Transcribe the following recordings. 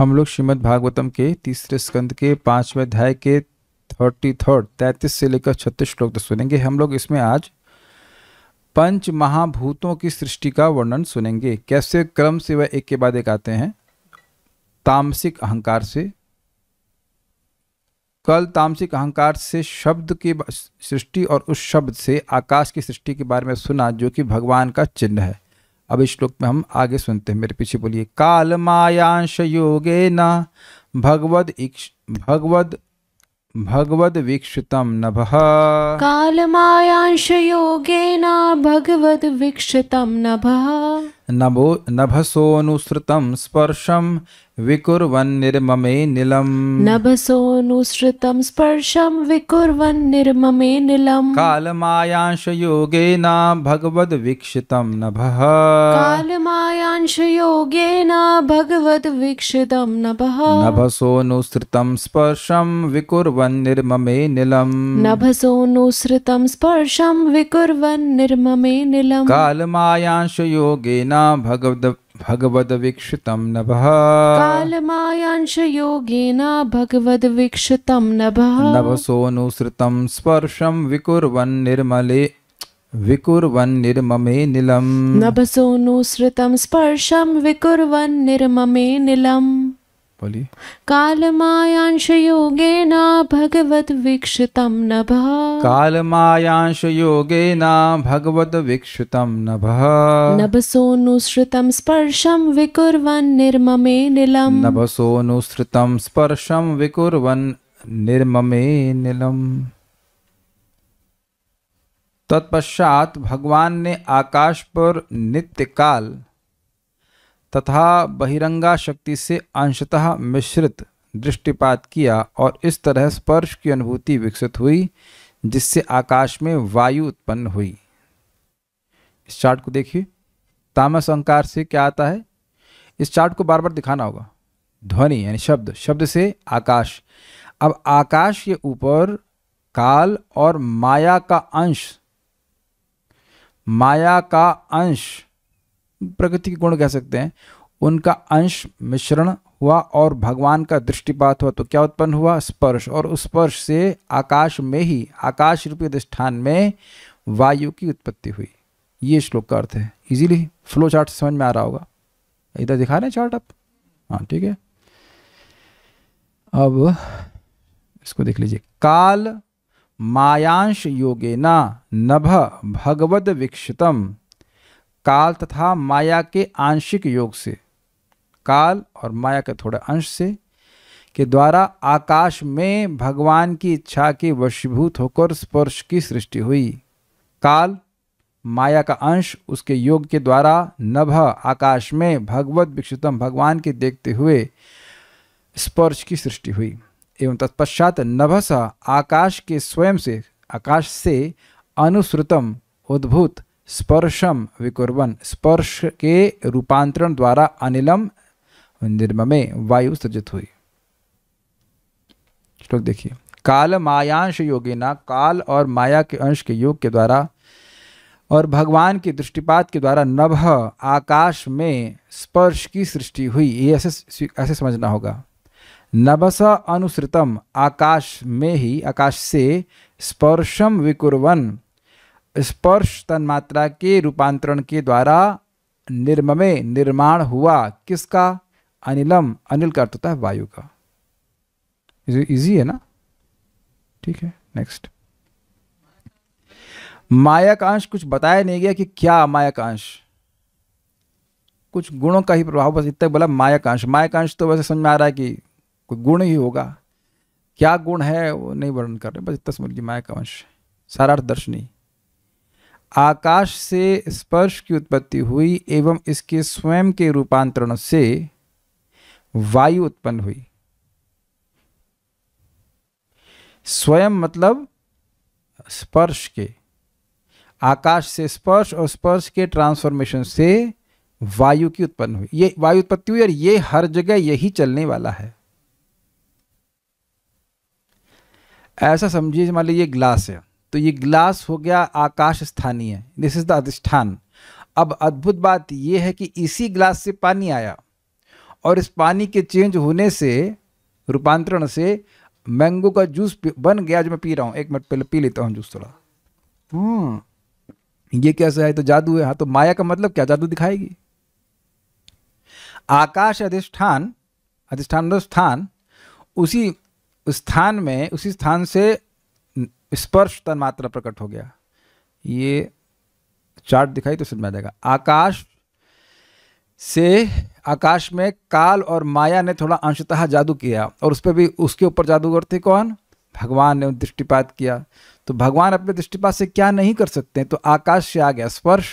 हम लोग श्रीमद भागवतम के तीसरे स्कंद के पांचवें अध्याय के थर्टी थर्ड तैतीस से लेकर छत्तीस श्लोक तक सुनेंगे हम लोग इसमें आज पंच महाभूतों की सृष्टि का वर्णन सुनेंगे कैसे क्रम से वह एक के बाद एक आते हैं तामसिक अहंकार से कल तामसिक अहंकार से शब्द की सृष्टि और उस शब्द से आकाश की सृष्टि के बारे में सुना जो कि भगवान का चिन्ह है अब इस श्लोक में हम आगे सुनते हैं मेरे पीछे बोलिए काल मायांश योगे न भगवद भगवद भगवद वीक्षितम नभ काल मायांश योगे न भगवद वीक्षितम नभ नभो नभसोऽनुसृतं स्पर्शं विकुर्वन्निर्ममे निलम् नभसोऽनुसृतं स्पर्शं विकुर्वन्निर्ममे निलम् कालमायांशयोगेन भगवद्वीक्षितं नभः कालमायांशयोगेन भगवद्वीक्षितं नभः नभसोऽनुसृतं स्पर्शं विकुर्वन्निर्ममे निलम् नभसोऽनुसृतं स्पर्शं विकुर्वन्निर्ममे निलम् कालमायांशयोगेन न भगवद भगवद्वीक्षितं नभः कालमायांशयोगेन भगवद्वीक्षितं नभः नभसोऽनुसृतं स्पर्शं विकुर्वन् निर्मले विकुर्वन् निर्ममे निलम् नभसोऽनुसृतं स्पर्शं विकुर्वन् निर्ममे निलम् काल मायांश योगे न भगवत विक्षितम न मायांश योगे न भगवत वीक्षितम नभः नभसोऽनुसृतं स्पर्शम विकुर्वन निर्ममे नीलम् नभसोऽनुसृतं स्पर्शम विकुर्वन निर्ममे नीलम् तत्पश्चात भगवान ने आकाश पर नित्य काल तथा बहिरंगा शक्ति से अंशतः मिश्रित दृष्टिपात किया और इस तरह स्पर्श की अनुभूति विकसित हुई जिससे आकाश में वायु उत्पन्न हुई इस चार्ट को देखिए तामस अंकार से क्या आता है इस चार्ट को बार बार दिखाना होगा ध्वनि यानी शब्द शब्द से आकाश अब आकाश के ऊपर काल और माया का अंश माया का अंश प्रगति के गुण कह सकते हैं उनका अंश मिश्रण हुआ और भगवान का दृष्टिपात हुआ तो क्या उत्पन्न हुआ स्पर्श और स्पर्श से आकाश में ही आकाश रूपी अधिष्ठान में वायु की उत्पत्ति हुई ये श्लोक का अर्थ है इजीली फ्लो चार्ट समझ में आ रहा होगा इधर दिखा रहे हैं चार्ट आप हाँ ठीक है अब इसको देख लीजिए काल मायांश योगे ना नभ भगवत विक्षितम काल तथा माया के आंशिक योग से काल और माया के थोड़े अंश से के द्वारा आकाश में भगवान की इच्छा के वशीभूत होकर स्पर्श की सृष्टि हुई काल माया का अंश उसके योग के द्वारा नभ आकाश में भगवत विक्षुतम भगवान के देखते हुए स्पर्श की सृष्टि हुई एवं तत्पश्चात नभस आकाश के स्वयं से आकाश से अनुसृतम उद्भूत स्पर्शम विकुर्वन स्पर्श के रूपांतरण द्वारा अनिलम निर्ममे वायु सृजित हुई श्लोक देखिए काल मायांश योगिना काल और माया के अंश के योग के द्वारा और भगवान के दृष्टिपात के द्वारा नभ आकाश में स्पर्श की सृष्टि हुई ये ऐसे ऐसे समझना होगा नभस अनुसृतम आकाश में ही आकाश से स्पर्शम विकुर्वन स्पर्श तन्मात्रा के रूपांतरण के द्वारा निर्ममे निर्माण हुआ किसका अनिलम अनिल का अर्थ होता है वायु का इजी है ना ठीक है नेक्स्ट माया कुछ बताया नहीं गया कि क्या मायाकांश कुछ गुणों का ही प्रभाव बस इतना बोला माया मायाकांश माया तो वैसे समझ में आ रहा है कि कोई गुण ही होगा क्या गुण है वो नहीं वर्णन कर रहे बस इतना समझ लीजिए माया सारा अर्थ दर्शनी आकाश से स्पर्श की उत्पत्ति हुई एवं इसके स्वयं के रूपांतरण से वायु उत्पन्न हुई स्वयं मतलब स्पर्श के आकाश से स्पर्श और स्पर्श के ट्रांसफॉर्मेशन से वायु की उत्पन्न हुई ये वायु उत्पत्ति हुई और ये हर जगह यही चलने वाला है ऐसा समझिए मान लीजिए ग्लास है तो ये ग्लास हो गया आकाश स्थानीय दिस इज द अधिष्ठान अब अद्भुत बात यह है कि इसी ग्लास से पानी आया और इस पानी के चेंज होने से रूपांतरण से मैंगो का जूस बन गया जो मैं पी रहा हूँ एक मिनट पहले पी लेता हूँ जूस थोड़ा हम्म। ये कैसे है तो जादू है हाँ तो माया का मतलब क्या जादू दिखाएगी आकाश अधिष्ठान अधिष्ठान तो स्थान उसी स्थान में उसी स्थान से स्पर्श मात्र प्रकट हो गया ये चार्ट दिखाई तो सुनवा देगा आकाश से आकाश में काल और माया ने थोड़ा अंशतः जादू किया और उस पर भी उसके ऊपर जादूगर थे कौन भगवान ने दृष्टिपात किया तो भगवान अपने दृष्टिपात से क्या नहीं कर सकते तो आकाश से आ गया स्पर्श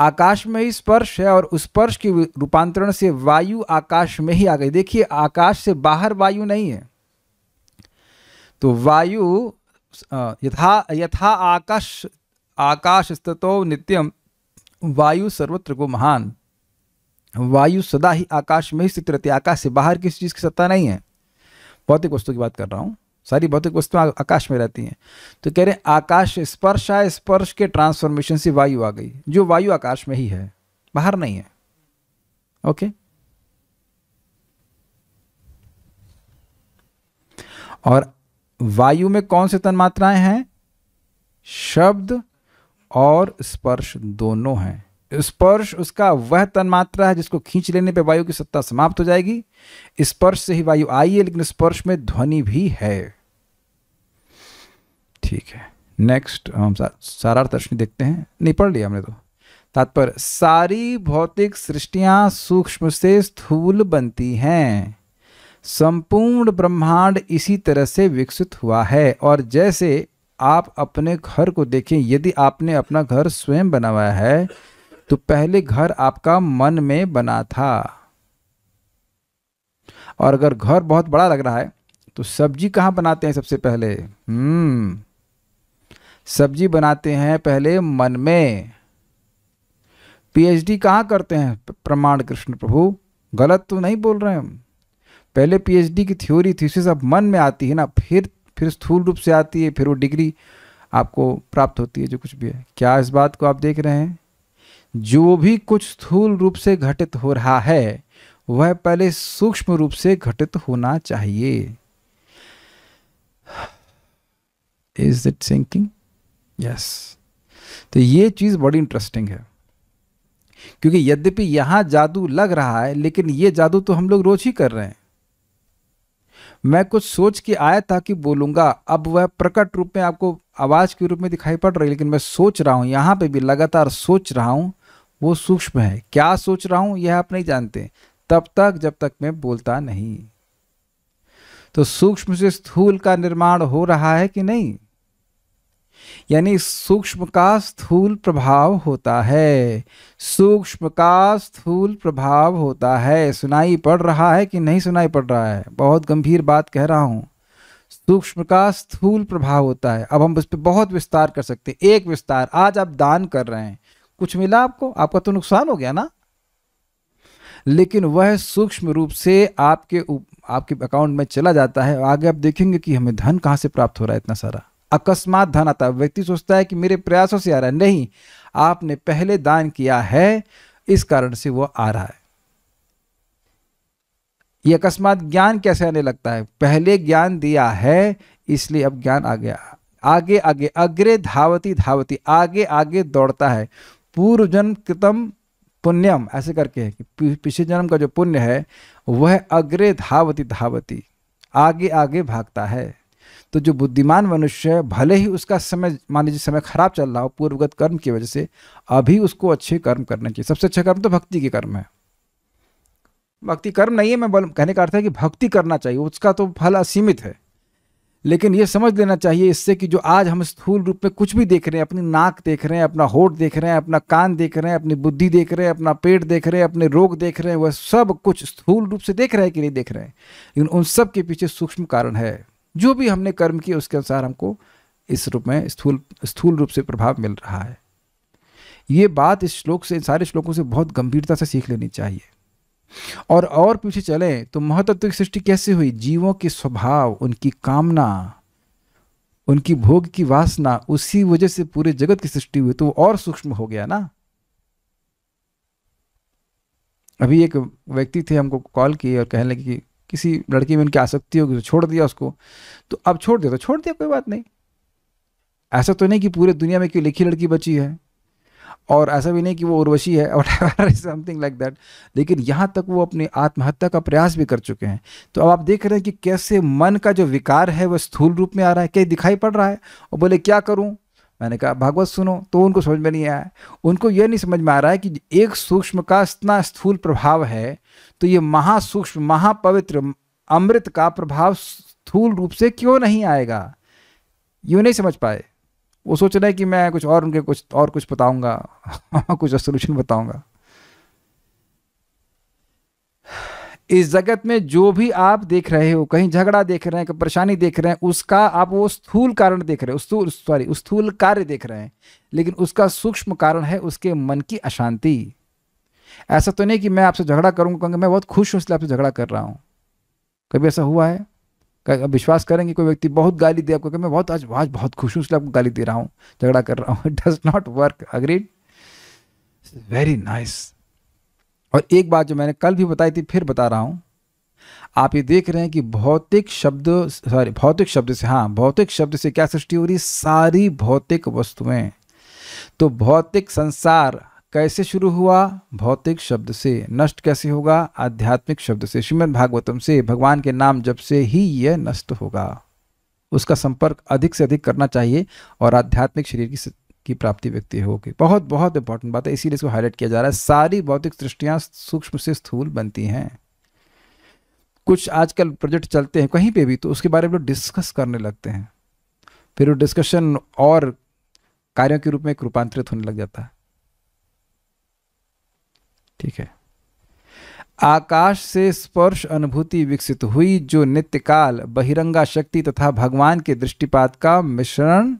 आकाश में ही स्पर्श है और उस स्पर्श के रूपांतरण से वायु आकाश में ही आ गई देखिए आकाश से बाहर वायु नहीं है तो वायु यथा यथा आकाश आकाश स्थितो नित्यम वायु सर्वत्र को महान वायु सदा ही आकाश में ही स्थित रहती है आकाश से बाहर किसी चीज़ की सत्ता नहीं है भौतिक वस्तु की बात कर रहा हूँ सारी भौतिक वस्तुएं आकाश में रहती हैं तो कह रहे हैं आकाश स्पर्श आया स्पर्श के ट्रांसफॉर्मेशन से वायु आ गई जो वायु आकाश में ही है बाहर नहीं है ओके और वायु में कौन से मात्राएं हैं शब्द और स्पर्श दोनों हैं स्पर्श उसका वह तन मात्रा है जिसको खींच लेने पर वायु की सत्ता समाप्त हो जाएगी स्पर्श से ही वायु आई है लेकिन स्पर्श में ध्वनि भी है ठीक है नेक्स्ट हम दर्शन देखते हैं नहीं पढ़ लिया हमने तो तात्पर्य सारी भौतिक सृष्टियां सूक्ष्म से स्थूल बनती हैं संपूर्ण ब्रह्मांड इसी तरह से विकसित हुआ है और जैसे आप अपने घर को देखें यदि आपने अपना घर स्वयं बनाया है तो पहले घर आपका मन में बना था और अगर घर बहुत बड़ा लग रहा है तो सब्जी कहाँ बनाते हैं सबसे पहले हम्म सब्जी बनाते हैं पहले मन में पीएचडी कहाँ करते हैं प्रमाण कृष्ण प्रभु गलत तो नहीं बोल रहे हम पहले पीएचडी की थ्योरी थीसिस अब मन में आती है ना फिर फिर स्थूल रूप से आती है फिर वो डिग्री आपको प्राप्त होती है जो कुछ भी है क्या इस बात को आप देख रहे हैं जो भी कुछ स्थूल रूप से घटित हो रहा है वह पहले सूक्ष्म रूप से घटित होना चाहिए इज इट सिंकिंग यस तो ये चीज़ बड़ी इंटरेस्टिंग है क्योंकि यद्यपि यहां जादू लग रहा है लेकिन ये जादू तो हम लोग रोज ही कर रहे हैं मैं कुछ सोच के आया था कि बोलूंगा अब वह प्रकट रूप में आपको आवाज़ के रूप में दिखाई पड़ रही है लेकिन मैं सोच रहा हूं यहां पे भी लगातार सोच रहा हूं वो सूक्ष्म है क्या सोच रहा हूं यह आप नहीं जानते तब तक जब तक मैं बोलता नहीं तो सूक्ष्म से स्थूल का निर्माण हो रहा है कि नहीं यानी सूक्ष्म का स्थूल प्रभाव होता है सूक्ष्म का स्थूल प्रभाव होता है सुनाई पड़ रहा है कि नहीं सुनाई पड़ रहा है बहुत गंभीर बात कह रहा हूँ सूक्ष्म का स्थूल प्रभाव होता है अब हम उस पर बहुत विस्तार कर सकते हैं एक विस्तार आज आप दान कर रहे हैं कुछ मिला आपको आपका तो नुकसान हो गया ना लेकिन वह सूक्ष्म रूप से आपके उप, आपके अकाउंट में चला जाता है आगे आप देखेंगे कि हमें धन कहां से प्राप्त हो रहा है इतना सारा अकस्मात धन आता है व्यक्ति सोचता है कि मेरे प्रयासों से आ रहा है नहीं आपने पहले दान किया है इस कारण से वो आ रहा है ये अकस्मात ज्ञान कैसे आने लगता है पहले ज्ञान दिया है इसलिए अब ज्ञान आ गया आगे आगे अग्रे धावती धावती आगे आगे दौड़ता है पूर्व जन्म कृतम पुण्यम ऐसे करके है कि पिछले जन्म का जो पुण्य है वह अग्रे धावती धावती आगे आगे भागता है तो जो बुद्धिमान मनुष्य है भले ही उसका समय मान लीजिए समय खराब चल रहा हो पूर्वगत कर्म की वजह से अभी उसको अच्छे कर्म करने चाहिए सबसे अच्छा कर्म तो भक्ति के कर्म है भक्ति कर्म नहीं है मैं बोल कहने का अर्थ है कि भक्ति करना चाहिए उसका तो फल असीमित है लेकिन ये समझ लेना चाहिए इससे कि जो आज हम स्थूल रूप में कुछ भी देख रहे हैं अपनी नाक देख रहे हैं अपना होठ देख रहे हैं अपना कान देख रहे हैं अपनी बुद्धि देख रहे हैं अपना पेट देख रहे हैं अपने रोग देख रहे हैं वह सब कुछ स्थूल रूप से देख रहे हैं कि नहीं देख रहे हैं लेकिन उन सब के पीछे सूक्ष्म कारण है जो भी हमने कर्म किया उसके अनुसार हमको इस रूप में स्थूल स्थूल रूप से प्रभाव मिल रहा है ये बात इस श्लोक से सारे श्लोकों से बहुत गंभीरता से सीख लेनी चाहिए और और पीछे चलें तो महतत्व की सृष्टि कैसे हुई जीवों के स्वभाव उनकी कामना उनकी भोग की वासना उसी वजह से पूरे जगत की सृष्टि हुई तो वो और सूक्ष्म हो गया ना अभी एक व्यक्ति थे हमको कॉल किए और कहने लगे कि किसी लड़की में उनकी आसक्ति होगी तो छोड़ दिया उसको तो अब छोड़ दिया तो छोड़ दिया कोई बात नहीं ऐसा तो नहीं कि पूरे दुनिया में कोई लिखी लड़की बची है और ऐसा भी नहीं कि वो उर्वशी है और समथिंग लाइक दैट लेकिन यहाँ तक वो अपने आत्महत्या का प्रयास भी कर चुके हैं तो अब आप देख रहे हैं कि कैसे मन का जो विकार है वह स्थूल रूप में आ रहा है क्या दिखाई पड़ रहा है और बोले क्या करूँ मैंने कहा भागवत सुनो तो उनको समझ में नहीं आया उनको यह नहीं समझ में आ रहा है कि एक सूक्ष्म का इतना स्थूल प्रभाव है तो ये महासूक्ष्म महापवित्र अमृत का प्रभाव स्थूल रूप से क्यों नहीं आएगा यू नहीं समझ पाए वो सोच रहे कि मैं कुछ और उनके कुछ और कुछ बताऊंगा कुछ सोल्यूशन बताऊंगा इस जगत में जो भी आप देख रहे हो कहीं झगड़ा देख रहे हैं कहीं परेशानी देख रहे हैं उसका आप वो स्थूल कारण देख रहे हो सॉरी स्थूल कार्य देख रहे हैं लेकिन उसका सूक्ष्म कारण है उसके मन की अशांति ऐसा तो नहीं कि मैं आपसे झगड़ा करूंगा क्योंकि मैं बहुत खुश हूँ इसलिए आपसे झगड़ा कर रहा हूँ कभी ऐसा हुआ है अब विश्वास करेंगे कोई व्यक्ति बहुत गाली दे आपको कि मैं बहुत आज आज बहुत खुश हूँ इसलिए आपको गाली दे रहा हूँ झगड़ा कर रहा हूँ it does not work agreed very nice और एक बात जो मैंने कल भी बताई थी फिर बता रहा हूँ आप ये देख रहे हैं कि भौतिक शब्द सॉरी भौतिक शब्द से हाँ भौतिक शब्द से क्या सृष्टि हो रही सारी भौतिक वस्तुएं तो भौतिक संसार कैसे शुरू हुआ भौतिक शब्द से नष्ट कैसे होगा आध्यात्मिक शब्द से श्रीमद भागवतम से भगवान के नाम जब से ही यह नष्ट होगा उसका संपर्क अधिक से अधिक करना चाहिए और आध्यात्मिक शरीर की की प्राप्ति व्यक्ति होगी बहुत बहुत इंपॉर्टेंट बात है इसीलिए इसको हाईलाइट किया जा रहा है सारी भौतिक दृष्टियां सूक्ष्म से स्थूल बनती हैं कुछ आजकल प्रोजेक्ट चलते हैं कहीं पे भी तो उसके बारे में लोग डिस्कस करने लगते हैं फिर वो डिस्कशन और कार्यों के रूप में एक रूपांतरित होने लग जाता है ठीक है आकाश से स्पर्श अनुभूति विकसित हुई जो नित्यकाल बहिरंगा शक्ति तथा भगवान के दृष्टिपात का मिश्रण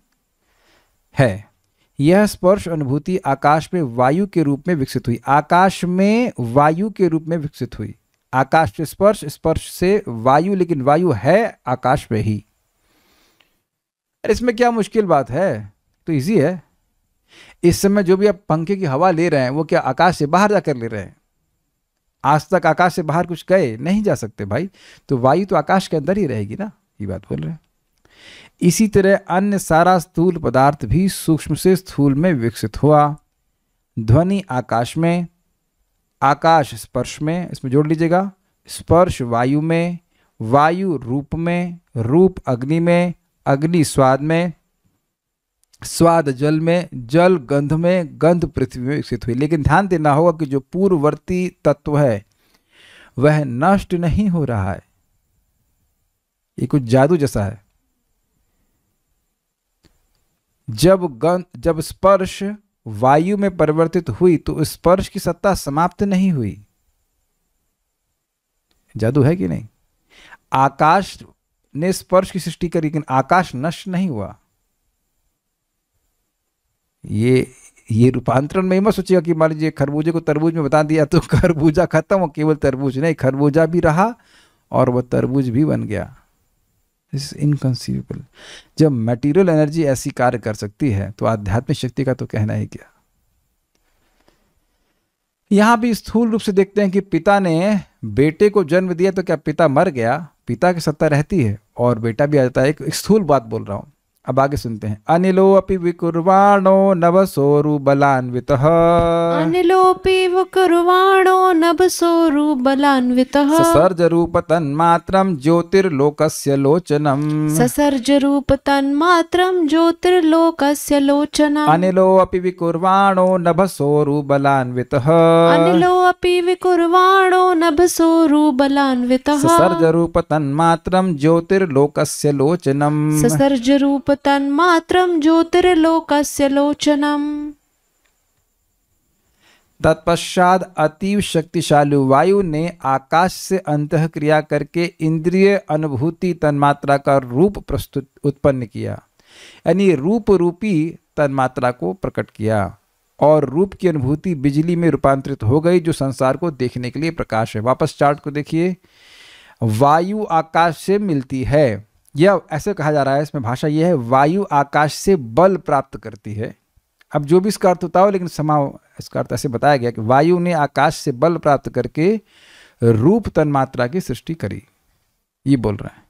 है यह स्पर्श अनुभूति आकाश में वायु के रूप में विकसित हुई आकाश में वायु के रूप में विकसित हुई आकाश से स्पर्श स्पर्श से वायु लेकिन वायु है आकाश में ही इसमें क्या मुश्किल बात है तो इजी है इस समय जो भी आप पंखे की हवा ले रहे हैं वो क्या आकाश से बाहर जाकर ले रहे हैं आज तक आकाश से बाहर कुछ गए नहीं जा सकते भाई तो वायु तो आकाश के अंदर ही रहेगी ना ये बात बोल रहे हैं इसी तरह अन्य सारा स्थूल पदार्थ भी सूक्ष्म से स्थूल में विकसित हुआ ध्वनि आकाश में आकाश स्पर्श में इसमें जोड़ लीजिएगा स्पर्श वायु में वायु रूप में रूप अग्नि में अग्नि स्वाद में स्वाद जल में जल गंध में गंध पृथ्वी में विकसित हुई लेकिन ध्यान देना होगा कि जो पूर्ववर्ती तत्व है वह नष्ट नहीं हो रहा है ये कुछ जादू जैसा है जब गंध जब स्पर्श वायु में परिवर्तित हुई तो स्पर्श की सत्ता समाप्त नहीं हुई जादू है कि नहीं आकाश ने स्पर्श की सृष्टि करी लेकिन आकाश नष्ट नहीं हुआ ये ये रूपांतरण में मत सोचिएगा कि मान लीजिए खरबूजे को तरबूज में बता दिया तो खरबूजा खत्म हो केवल तरबूज नहीं खरबूजा भी रहा और वह तरबूज भी बन गया इस इनकंसीवेबल जब मटेरियल एनर्जी ऐसी कार्य कर सकती है तो आध्यात्मिक शक्ति का तो कहना ही क्या यहां भी स्थूल रूप से देखते हैं कि पिता ने बेटे को जन्म दिया तो क्या पिता मर गया पिता की सत्ता रहती है और बेटा भी आ जाता है एक स्थूल बात बोल रहा हूं अब आगे सुनते हैं अनिलो अपी विकुर्वाणो नव नवसोरु बलान्वितः अनिलोऽपि विकुर्वाणो नव सोरु बलान्वित ससर्ज नवसोरु बलान्वितः ससर्जरूप तन्मात्रं ज्योतिर्लोकस्य लोचनम् ससर्जरूप तन्मात्रं लोचनम अनिलो अपी विकुर्वाणो नव सोरु बलान्वित अनिलो अपी विकुर्वाणो नव सोरु बलान्वित नभसोरु बलान्वितः ससर्जरूप तन्मात्रं लोचनम ससर्ज रूप तन्मात्र ज्योतिर्लोक लोचनम तत्पश्चात अतीव शक्तिशाली वायु ने आकाश से अंत क्रिया करके इंद्रिय अनुभूति तन्मात्रा का रूप प्रस्तुत उत्पन्न किया यानी रूप रूपी तन्मात्रा को प्रकट किया और रूप की अनुभूति बिजली में रूपांतरित हो गई जो संसार को देखने के लिए प्रकाश है वापस चार्ट को देखिए वायु आकाश से मिलती है यह ऐसे कहा जा रहा है इसमें भाषा यह है वायु आकाश से बल प्राप्त करती है अब जो भी इसका अर्थ होता हो लेकिन समाव इसका अर्थ ऐसे बताया गया कि वायु ने आकाश से बल प्राप्त करके रूप तन्मात्रा की सृष्टि करी ये बोल रहा है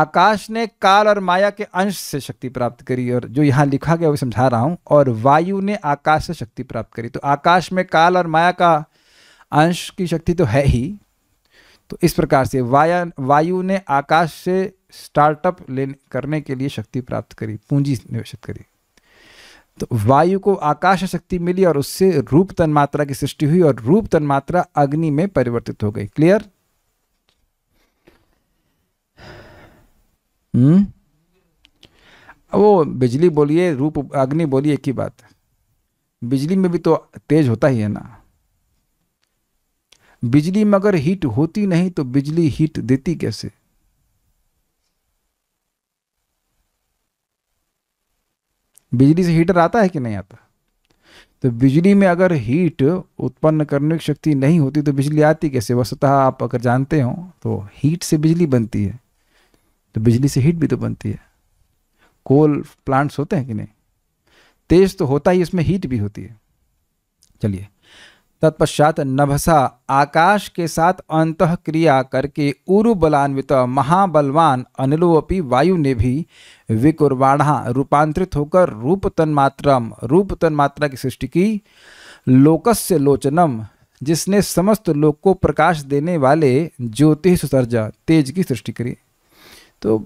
आकाश ने काल और माया के अंश से शक्ति प्राप्त करी और जो यहाँ लिखा गया वो समझा रहा हूँ और वायु ने आकाश से शक्ति प्राप्त करी तो आकाश में काल और माया का अंश की शक्ति तो है ही तो इस प्रकार से वाया वायु ने आकाश से स्टार्टअप लेने करने के लिए शक्ति प्राप्त करी पूंजी निवेशित करी तो वायु को आकाश शक्ति मिली और उससे रूप तन्मात्रा की सृष्टि हुई और रूप तन्मात्रा अग्नि में परिवर्तित हो गई क्लियर हम्म वो बिजली बोलिए रूप अग्नि बोलिए एक ही बात बिजली में भी तो तेज होता ही है ना बिजली मगर हीट होती नहीं तो बिजली हीट देती कैसे बिजली से हीटर आता है कि नहीं आता तो बिजली में अगर हीट उत्पन्न करने की शक्ति नहीं होती तो बिजली आती कैसे वस्तुतः आप अगर जानते हो तो हीट से बिजली बनती है तो बिजली से हीट भी तो बनती है कोल प्लांट्स होते हैं कि नहीं तेज तो होता ही इसमें हीट भी होती है चलिए तत्पश्चात नभसा आकाश के साथ अंत क्रिया करके उरुबलान्वित महाबलवान अनिलोपी वायु ने भी विकुर्वाणा रूपांतरित होकर रूप तन्मात्रम रूप तन्मात्रा की सृष्टि की लोकस्य लोचनम जिसने समस्त लोक को प्रकाश देने वाले ज्योति सुसर्जा तेज की सृष्टि करी तो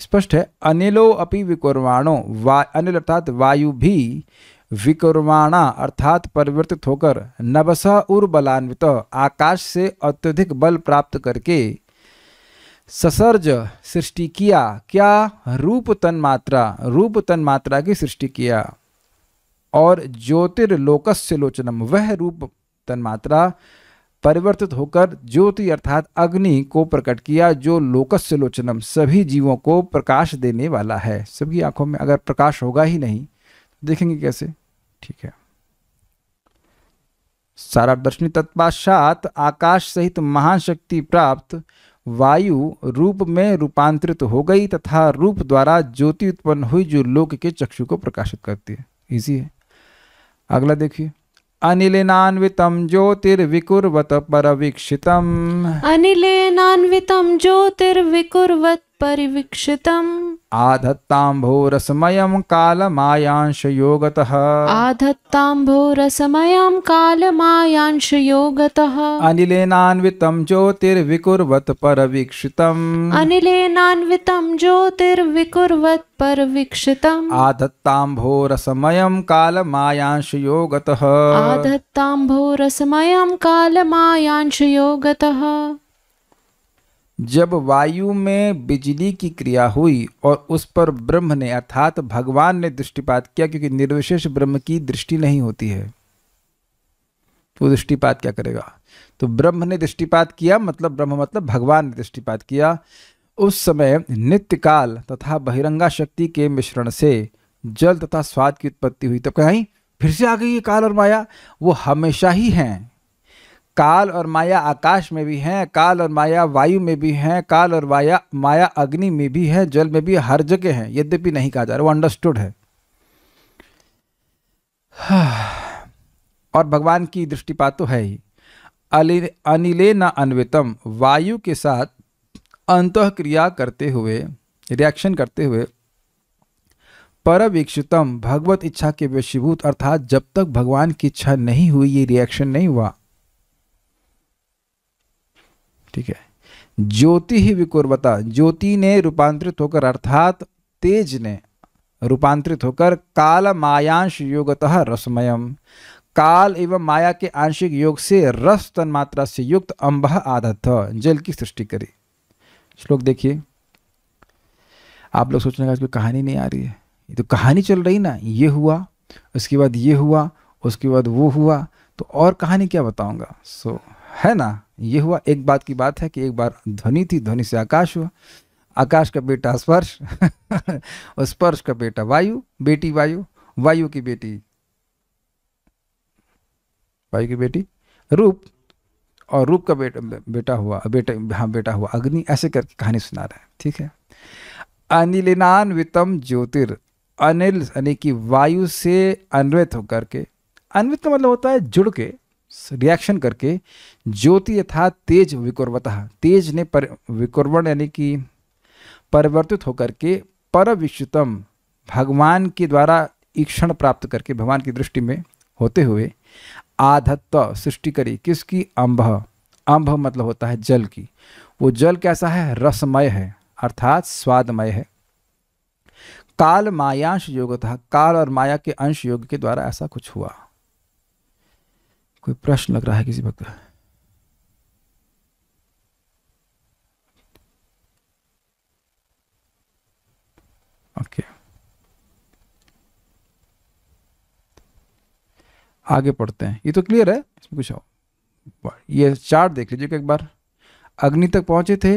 स्पष्ट है अनिलो अपि विकुर्वाणो वा अनिल अर्थात वायु भी विकुर्माणा अर्थात परिवर्तित होकर नवसा उर्बलान्वित आकाश से अत्यधिक बल प्राप्त करके ससर्ज सृष्टि किया क्या रूप तन मात्रा रूप तन मात्रा की सृष्टि किया और ज्योतिर्लोकस्य लोचनम वह रूप तन मात्रा परिवर्तित होकर ज्योति अर्थात अग्नि को प्रकट किया जो लोकस्य लोचनम सभी जीवों को प्रकाश देने वाला है सभी आंखों में अगर प्रकाश होगा ही नहीं तो देखेंगे कैसे ठीक है सारा सारादर्शनी तत्पाशात आकाश सहित महान शक्ति प्राप्त वायु रूप में रूपांतरित हो गई तथा रूप द्वारा ज्योति उत्पन्न हुई जो लोक के चक्षु को प्रकाशित करती है इजी है अगला देखिए अनिलेनान्वितम ज्योतिर्विकुर्वत परवीक्षितम अनिलेनान्वितम ज्योतिर्विकुर्वत परिवीक्षितम् आधत्ताम्भोरसमयं कालमायांशयोगतः आधत्ताम्भोरसमयं कालमायांशयोगतः अनिलेनान्वितं ज्योतिर्विकुर्वत् परवीक्षितम् अनिलेनान्वितं ज्योतिर्विकुर्वत् परवीक्षितम् आधत्ताम्भोरसमयं कालमायांशयोगतः आधत्ताम्भोरसमयं कालमायांशयोगतः जब वायु में बिजली की क्रिया हुई और उस पर ब्रह्म ने अर्थात भगवान ने दृष्टिपात किया क्योंकि निर्विशेष ब्रह्म की दृष्टि नहीं होती है तो दृष्टिपात क्या करेगा तो ब्रह्म ने दृष्टिपात किया मतलब ब्रह्म मतलब भगवान ने दृष्टिपात किया उस समय नित्यकाल तथा बहिरंगा शक्ति के मिश्रण से जल तथा स्वाद की उत्पत्ति हुई तब कहीं फिर से आ गई ये काल और माया वो हमेशा ही हैं काल और माया आकाश में भी हैं काल और माया वायु में भी हैं काल और माया माया अग्नि में भी है जल में भी हर जगह है यद्यपि नहीं कहा जा रहा वो अंडरस्टूड है और भगवान की दृष्टिपात तो है ही अनिले न अन्वितम वायु के साथ अंत क्रिया करते हुए रिएक्शन करते हुए परवीक्षितम भगवत इच्छा के वशीभूत अर्थात जब तक भगवान की इच्छा नहीं हुई ये रिएक्शन नहीं हुआ ठीक है ज्योति ही विकुर्वता ज्योति ने रूपांतरित होकर अर्थात तेज ने रूपांतरित होकर काल मायांश योगतः रसमयम काल एवं माया के आंशिक योग से रस तन्मात्रा से युक्त अंब आधत्त जल की सृष्टि करी श्लोक देखिए आप लोग सोचने का कोई कहानी नहीं आ रही है ये तो कहानी चल रही ना ये हुआ उसके बाद ये हुआ उसके बाद वो हुआ तो और कहानी क्या बताऊंगा सो so, है ना ये हुआ एक बात की बात है कि एक बार ध्वनि थी ध्वनि से आकाश हुआ आकाश का बेटा स्पर्श और स्पर्श का बेटा वायु बेटी वायु वायु की बेटी वायु की बेटी रूप और रूप का बेटा बेटा हुआ बेटा हाँ बेटा हुआ अग्नि ऐसे करके कहानी सुना रहा है ठीक है अनिलान्वितम ज्योतिर अनिल यानी कि वायु से अन्वित होकर के अन्वित मतलब होता है जुड़ के रिएक्शन करके ज्योति यथा तेज विकुर्वतः तेज ने पर विकुर्वण यानी कि परिवर्तित होकर के पर विश्वतम भगवान के द्वारा ईक्षण प्राप्त करके भगवान की दृष्टि में होते हुए आधत्व सृष्टि करी किसकी अम्भ अम्भ मतलब होता है जल की वो जल कैसा है रसमय है अर्थात स्वादमय है काल मायांश योग था काल और माया के अंश योग के द्वारा ऐसा कुछ हुआ कोई प्रश्न लग रहा है किसी भक्त का ओके आगे पढ़ते हैं ये तो क्लियर है इसमें कुछ आओ ये चार्ट देख लीजिए एक बार अग्नि तक पहुंचे थे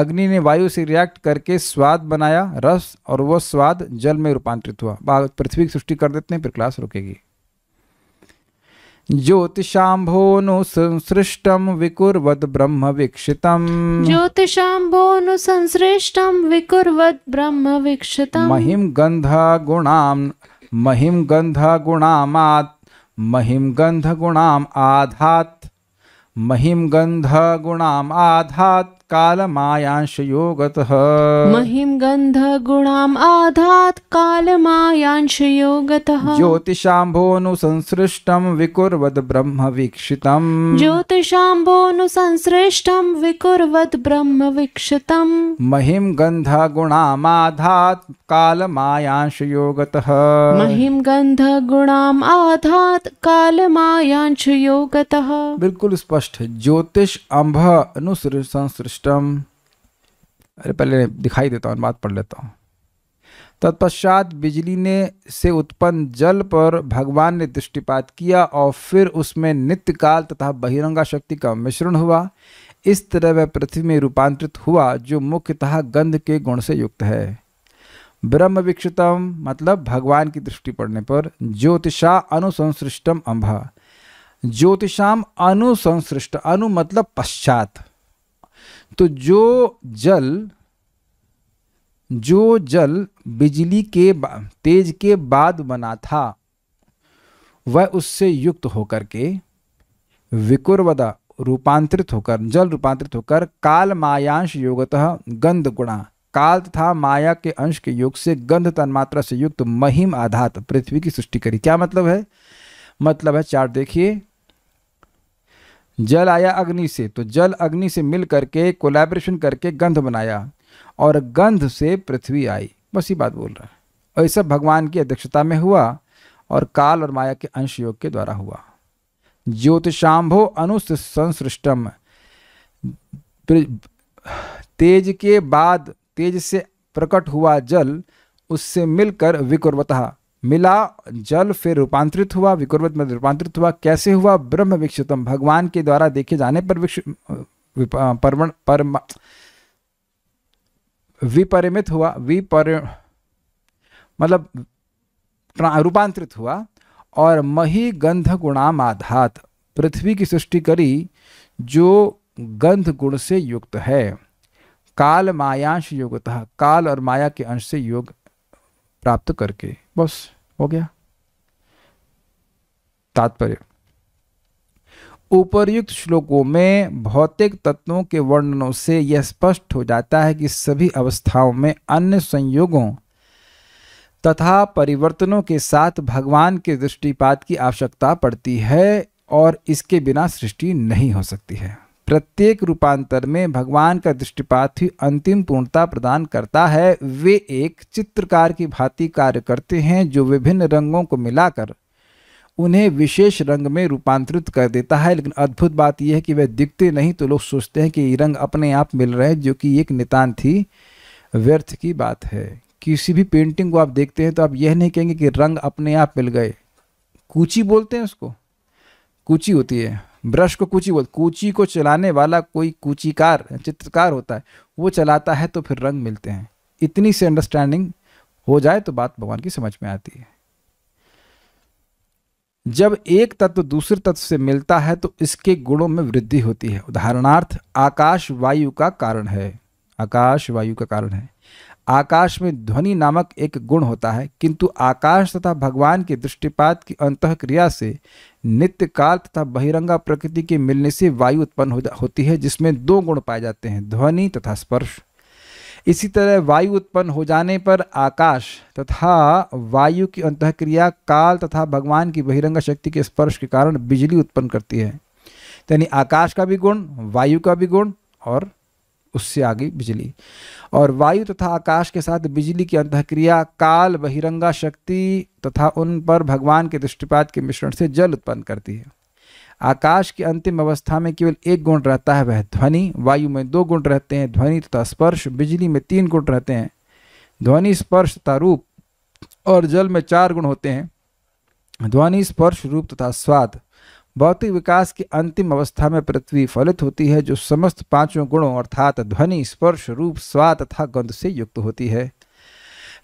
अग्नि ने वायु से रिएक्ट करके स्वाद बनाया रस और वह स्वाद जल में रूपांतरित हुआ पृथ्वी की सृष्टि कर देते हैं फिर क्लास रुकेगी ब्रह्म विकुर्वद् ब्रह्मवीक्षितम् ज्योतिषाम्भोऽनुसंसृष्टं विकुर्वद् ब्रह्मवीक्षितम् महिं गन्धगुणां महिं गन्धगुणामात् महिं गन्धगुणाम् आधात् महिं गन्धगुणाम् आधात् काल मायांश योगत महिम गंध गुणाम आधात काल मायांश योगत नु संसृष्टम विकुर्वद ब्रह्म वीक्षितम नु संसृष्टम विकुर्वद ब्रह्म वीक्षितम महिम गंध आधात काल मायांश योगत महिम गंध गुणाम आधात काल मायांश योगत बिल्कुल स्पष्ट ज्योतिष अम्भ अनुसृष्ट सिस्टम अरे पहले दिखाई देता हूँ बात पढ़ लेता हूँ तत्पश्चात बिजली ने से उत्पन्न जल पर भगवान ने दृष्टिपात किया और फिर उसमें नित्यकाल तथा बहिरंगा शक्ति का मिश्रण हुआ इस तरह वह पृथ्वी में रूपांतरित हुआ जो मुख्यतः गंध के गुण से युक्त है ब्रह्म विक्षितम मतलब भगवान की दृष्टि पड़ने पर ज्योतिषा अनुसंसृष्टम अंभा ज्योतिषाम अनुसंसृष्ट अनु मतलब पश्चात तो जो जल जो जल बिजली के तेज के बाद बना था वह उससे युक्त होकर के विकुर्वदा रूपांतरित होकर जल रूपांतरित होकर काल मायांश योगतः गंध गुणा काल तथा माया के अंश के योग से गंध तन्मात्रा से युक्त महिम आधात पृथ्वी की सृष्टि करी क्या मतलब है मतलब है चार देखिए जल आया अग्नि से तो जल अग्नि से मिल करके कोलैबोरेशन करके गंध बनाया और गंध से पृथ्वी आई बस ये बात बोल रहा है और ये सब भगवान की अध्यक्षता में हुआ और काल और माया के अंश योग के द्वारा हुआ ज्योतिषाम्भो अनुस्त संसृष्टम तेज के बाद तेज से प्रकट हुआ जल उससे मिलकर विकुर्वतः मिला जल फिर रूपांतरित हुआ विकुर्वत में रूपांतरित हुआ कैसे हुआ ब्रह्म विक्षितम भगवान के द्वारा देखे जाने पर विक्ष परमण पर विपरिमित हुआ विपर मतलब रूपांतरित हुआ और मही गंध गुणाम आधात पृथ्वी की सृष्टि करी जो गंध गुण से युक्त है काल मायांश योगतः काल और माया के अंश से योग प्राप्त करके बस हो गया तात्पर्य उपर्युक्त श्लोकों में भौतिक तत्वों के वर्णनों से यह स्पष्ट हो जाता है कि सभी अवस्थाओं में अन्य संयोगों तथा परिवर्तनों के साथ भगवान के दृष्टिपात की आवश्यकता पड़ती है और इसके बिना सृष्टि नहीं हो सकती है प्रत्येक रूपांतर में भगवान का दृष्टिपात ही अंतिम पूर्णता प्रदान करता है वे एक चित्रकार की भांति कार्य करते हैं जो विभिन्न रंगों को मिलाकर उन्हें विशेष रंग में रूपांतरित कर देता है लेकिन अद्भुत बात यह है कि वे दिखते नहीं तो लोग सोचते हैं कि ये रंग अपने आप मिल रहे हैं जो कि एक नितान्त ही व्यर्थ की बात है किसी भी पेंटिंग को आप देखते हैं तो आप यह नहीं कहेंगे कि रंग अपने आप मिल गए कूची बोलते हैं उसको कूची होती है ब्रश को कूची बोलते कूची को चलाने वाला कोई कूचीकार चित्रकार होता है वो चलाता है तो फिर रंग मिलते हैं इतनी सी अंडरस्टैंडिंग हो जाए तो बात भगवान की समझ में आती है जब एक तत्व दूसरे तत्व से मिलता है तो इसके गुणों में वृद्धि होती है उदाहरणार्थ आकाश वायु का कारण है आकाश वायु का कारण है आकाश में ध्वनि नामक एक गुण होता है किंतु आकाश तथा भगवान के दृष्टिपात की अंत क्रिया से नित्य काल तथा बहिरंगा प्रकृति के मिलने से वायु उत्पन्न हो होती है जिसमें दो गुण पाए जाते हैं ध्वनि तथा स्पर्श इसी तरह वायु उत्पन्न हो जाने पर आकाश तथा वायु की अंत क्रिया काल तथा भगवान की बहिरंगा शक्ति के स्पर्श के कारण बिजली उत्पन्न करती है यानी आकाश का भी गुण वायु का भी गुण और उससे आ गई बिजली और वायु तथा आकाश के साथ बिजली की अंतक्रिया काल बहिरंगा शक्ति तथा उन पर भगवान के दृष्टिपात के मिश्रण से जल उत्पन्न करती है आकाश की अंतिम अवस्था में केवल एक गुण रहता है वह ध्वनि वायु में दो गुण रहते हैं ध्वनि तथा स्पर्श बिजली में तीन गुण रहते हैं ध्वनि स्पर्श तथा रूप और जल में चार गुण होते हैं ध्वनि स्पर्श रूप तथा स्वाद भौतिक विकास की अंतिम अवस्था में पृथ्वी फलित होती है जो समस्त पांचों गुणों अर्थात ध्वनि स्पर्श रूप स्वाद तथा गंध से युक्त होती है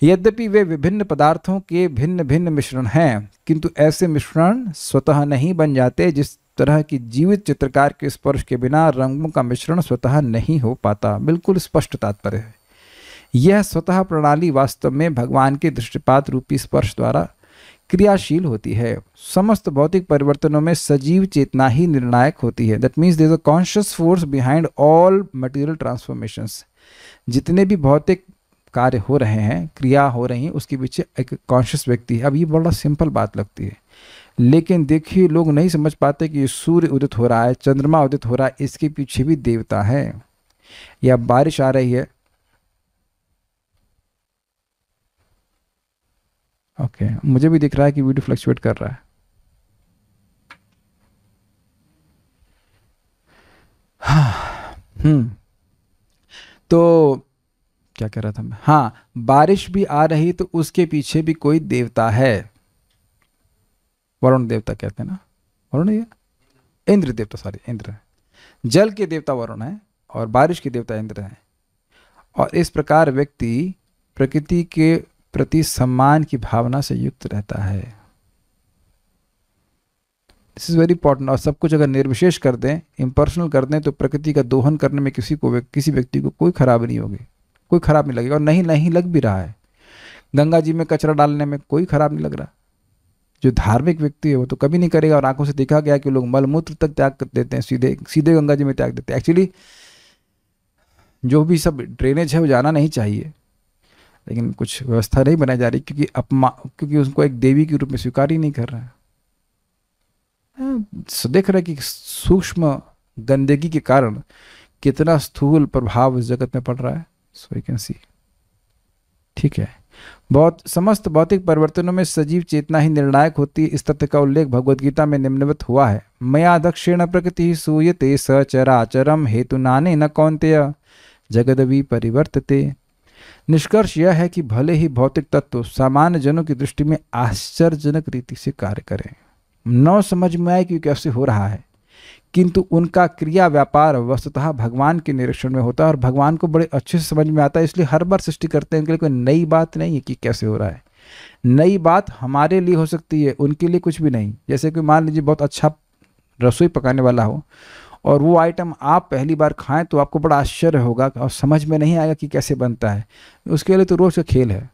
यद्यपि वे विभिन्न पदार्थों के भिन्न भिन्न मिश्रण हैं किंतु ऐसे मिश्रण स्वतः नहीं बन जाते जिस तरह की जीवित चित्रकार के स्पर्श के बिना रंगों का मिश्रण स्वतः नहीं हो पाता बिल्कुल स्पष्ट तात्पर्य है यह स्वतः प्रणाली वास्तव में भगवान के दृष्टिपात रूपी स्पर्श द्वारा क्रियाशील होती है समस्त भौतिक परिवर्तनों में सजीव चेतना ही निर्णायक होती है that means there a conscious force behind all material transformations जितने भी भौतिक कार्य हो रहे हैं क्रिया हो रही है उसके पीछे एक कॉन्शियस व्यक्ति है अब ये बड़ा सिंपल बात लगती है लेकिन देखिए लोग नहीं समझ पाते कि सूर्य उदित हो रहा है चंद्रमा उदित हो रहा है इसके पीछे भी देवता है या बारिश आ रही है ओके okay. मुझे भी दिख रहा है कि वीडियो फ्लक्चुएट कर रहा है हाँ। हम्म तो क्या कह रहा था मैं हाँ बारिश भी आ रही तो उसके पीछे भी कोई देवता है वरुण देवता कहते हैं ना वरुण ये इंद्र देवता सॉरी इंद्र जल के देवता वरुण है और बारिश के देवता इंद्र है और इस प्रकार व्यक्ति प्रकृति के प्रति सम्मान की भावना से युक्त रहता है दिस इज़ वेरी इंपॉर्टेंट और सब कुछ अगर निर्विशेष कर दें इम्पर्सनल कर दें तो प्रकृति का दोहन करने में किसी को किसी व्यक्ति को कोई खराब नहीं होगी कोई खराब नहीं लगेगा और नहीं नहीं लग भी रहा है गंगा जी में कचरा डालने में कोई खराब नहीं लग रहा जो धार्मिक व्यक्ति है वो तो कभी नहीं करेगा और आंखों से देखा गया कि लोग मलमूत्र तक त्याग कर देते हैं सीधे सीधे गंगा जी में त्याग देते हैं एक्चुअली जो भी सब ड्रेनेज है वो जाना नहीं चाहिए लेकिन कुछ व्यवस्था नहीं बनाई जा रही क्योंकि अपमा क्योंकि उसको एक देवी के रूप में स्वीकार ही नहीं कर रहा है हाँ, देख रहा है कि सूक्ष्म गंदगी के कारण कितना स्थूल प्रभाव इस जगत में पड़ रहा है सो यू कैन सी ठीक है बहुत समस्त भौतिक परिवर्तनों में सजीव चेतना ही निर्णायक होती इस तथ्य का उल्लेख भगवदगीता में निम्नवत हुआ है मया दक्षिण प्रकृति सूयते सचरा चरम हेतु नाने न कौनते जगदवी परिवर्तते निष्कर्ष यह है कि भले ही भौतिक तत्व सामान्य जनों की दृष्टि में आश्चर्यजनक रीति से कार्य करें न समझ में आए कि कैसे हो रहा है किंतु उनका क्रिया व्यापार वस्तुतः भगवान के निरीक्षण में होता है और भगवान को बड़े अच्छे से समझ में आता है इसलिए हर बार सृष्टि करते हैं उनके लिए कोई नई बात नहीं है कि कैसे हो रहा है नई बात हमारे लिए हो सकती है उनके लिए कुछ भी नहीं जैसे कि मान लीजिए बहुत अच्छा रसोई पकाने वाला हो और वो आइटम आप पहली बार खाएं तो आपको बड़ा आश्चर्य होगा और समझ में नहीं आएगा कि कैसे बनता है उसके लिए तो रोज़ का खेल है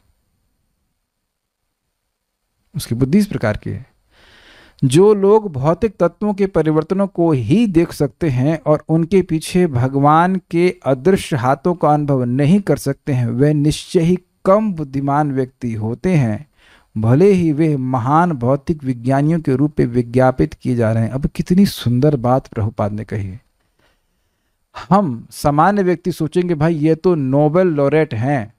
उसकी बुद्धि इस प्रकार की है जो लोग भौतिक तत्वों के परिवर्तनों को ही देख सकते हैं और उनके पीछे भगवान के अदृश्य हाथों का अनुभव नहीं कर सकते हैं वे निश्चय ही कम बुद्धिमान व्यक्ति होते हैं भले ही वे महान भौतिक विज्ञानियों के रूप में विज्ञापित किए जा रहे हैं अब कितनी सुंदर बात प्रभुपाद ने कही हम सामान्य व्यक्ति सोचेंगे भाई ये तो नोबेल लॉरेट हैं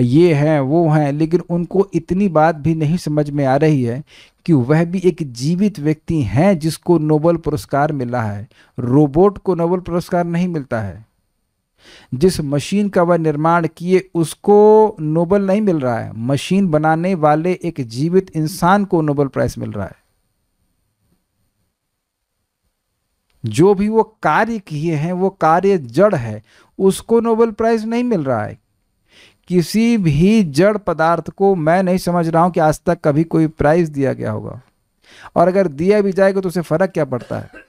ये हैं वो हैं लेकिन उनको इतनी बात भी नहीं समझ में आ रही है कि वह भी एक जीवित व्यक्ति हैं जिसको नोबेल पुरस्कार मिला है रोबोट को नोबेल पुरस्कार नहीं मिलता है जिस मशीन का वह निर्माण किए उसको नोबल नहीं मिल रहा है मशीन बनाने वाले एक जीवित इंसान को नोबल प्राइज मिल रहा है जो भी वो कार्य किए हैं वो कार्य जड़ है उसको नोबल प्राइज नहीं मिल रहा है किसी भी जड़ पदार्थ को मैं नहीं समझ रहा हूं कि आज तक कभी कोई प्राइज दिया गया होगा और अगर दिया भी जाएगा तो उसे फ़र्क क्या पड़ता है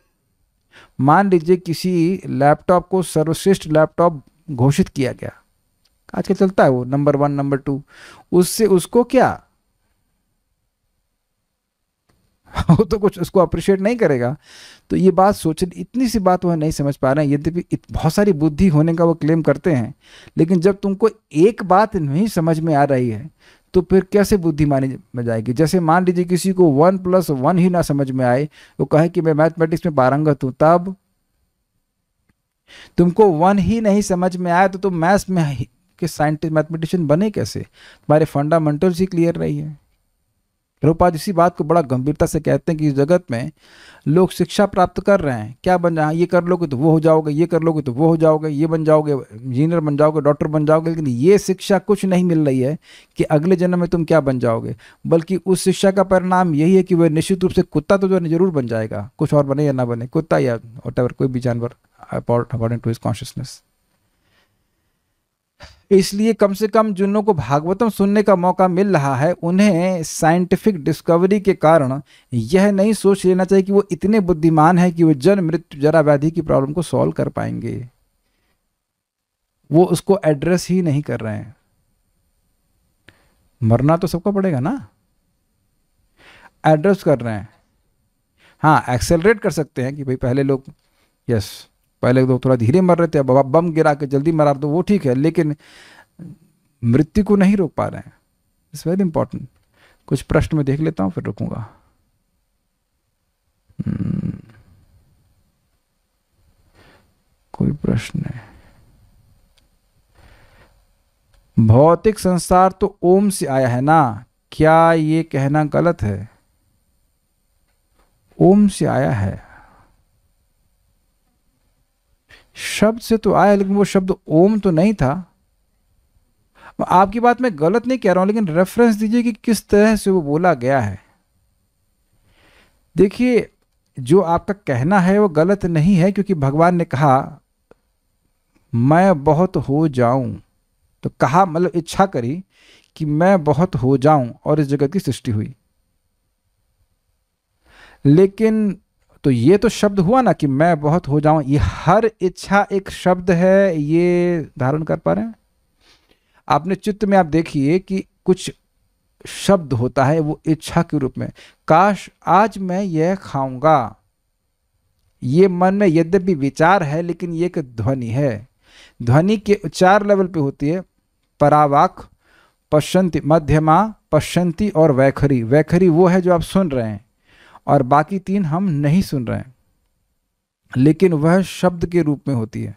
मान लीजिए किसी लैपटॉप को सर्वश्रेष्ठ लैपटॉप घोषित किया गया आजकल चलता है वो नंबर वन नंबर टू उससे उसको क्या वो तो कुछ उसको अप्रिशिएट नहीं करेगा तो ये बात सोच इतनी सी बात वह नहीं समझ पा रहे हैं यद्यपि बहुत सारी बुद्धि होने का वो क्लेम करते हैं लेकिन जब तुमको एक बात नहीं समझ में आ रही है तो फिर कैसे बुद्धि मानी में जाएगी जैसे मान लीजिए किसी को वन प्लस वन ही ना समझ में आए वो कहे कि मैं मैथमेटिक्स में पारंगत हूं तब तुमको वन ही नहीं समझ में आया तो तुम मैथ्स में के साइंटिस्ट मैथमेटिशियन बने कैसे तुम्हारे फंडामेंटल्स ही क्लियर नहीं है प्रभुपाद इसी बात को बड़ा गंभीरता से कहते हैं कि इस जगत में लोग शिक्षा प्राप्त कर रहे हैं क्या बन जाए ये कर लोगे तो वो हो जाओगे ये कर लोगे तो वो हो जाओगे ये बन जाओगे इंजीनियर बन जाओगे डॉक्टर बन जाओगे लेकिन ये शिक्षा कुछ नहीं मिल रही है कि अगले जन्म में तुम क्या बन जाओगे बल्कि उस शिक्षा का परिणाम यही है कि वह निश्चित रूप से कुत्ता तो जो जरूर बन जाएगा कुछ और बने या ना बने कुत्ता या वट कोई भी जानवर अकॉर्डिंग टू हिज कॉन्शियसनेस इसलिए कम से कम जिनों को भागवतम सुनने का मौका मिल रहा है उन्हें साइंटिफिक डिस्कवरी के कारण यह नहीं सोच लेना चाहिए कि वो इतने बुद्धिमान है कि वो जन मृत्यु जरा व्याधि की प्रॉब्लम को सॉल्व कर पाएंगे वो उसको एड्रेस ही नहीं कर रहे हैं मरना तो सबको पड़ेगा ना एड्रेस कर रहे हैं हाँ एक्सेलरेट कर सकते हैं कि भाई पहले लोग यस पहले तो थोड़ा धीरे मर रहे थे अब बम गिरा के जल्दी मरा दो तो वो ठीक है लेकिन मृत्यु को नहीं रोक पा रहे हैं इट्स वेरी इंपॉर्टेंट कुछ प्रश्न में देख लेता हूँ फिर रुकूंगा hmm. कोई प्रश्न है भौतिक संसार तो ओम से आया है ना क्या ये कहना गलत है ओम से आया है शब्द से तो आया लेकिन वो शब्द ओम तो नहीं था आपकी बात मैं गलत नहीं कह रहा हूं लेकिन रेफरेंस दीजिए कि किस तरह से वो बोला गया है देखिए जो आपका कहना है वो गलत नहीं है क्योंकि भगवान ने कहा मैं बहुत हो जाऊं तो कहा मतलब इच्छा करी कि मैं बहुत हो जाऊं और इस जगत की सृष्टि हुई लेकिन तो ये तो शब्द हुआ ना कि मैं बहुत हो जाऊं ये हर इच्छा एक शब्द है ये धारण कर पा रहे हैं आपने चित्त में आप देखिए कि कुछ शब्द होता है वो इच्छा के रूप में काश आज मैं यह खाऊंगा ये मन में यद्यपि विचार है लेकिन ये एक ध्वनि है ध्वनि के चार लेवल पे होती है परावाक पश्चंती मध्यमा पश्चंती और वैखरी वैखरी वो है जो आप सुन रहे हैं और बाकी तीन हम नहीं सुन रहे हैं लेकिन वह शब्द के रूप में होती है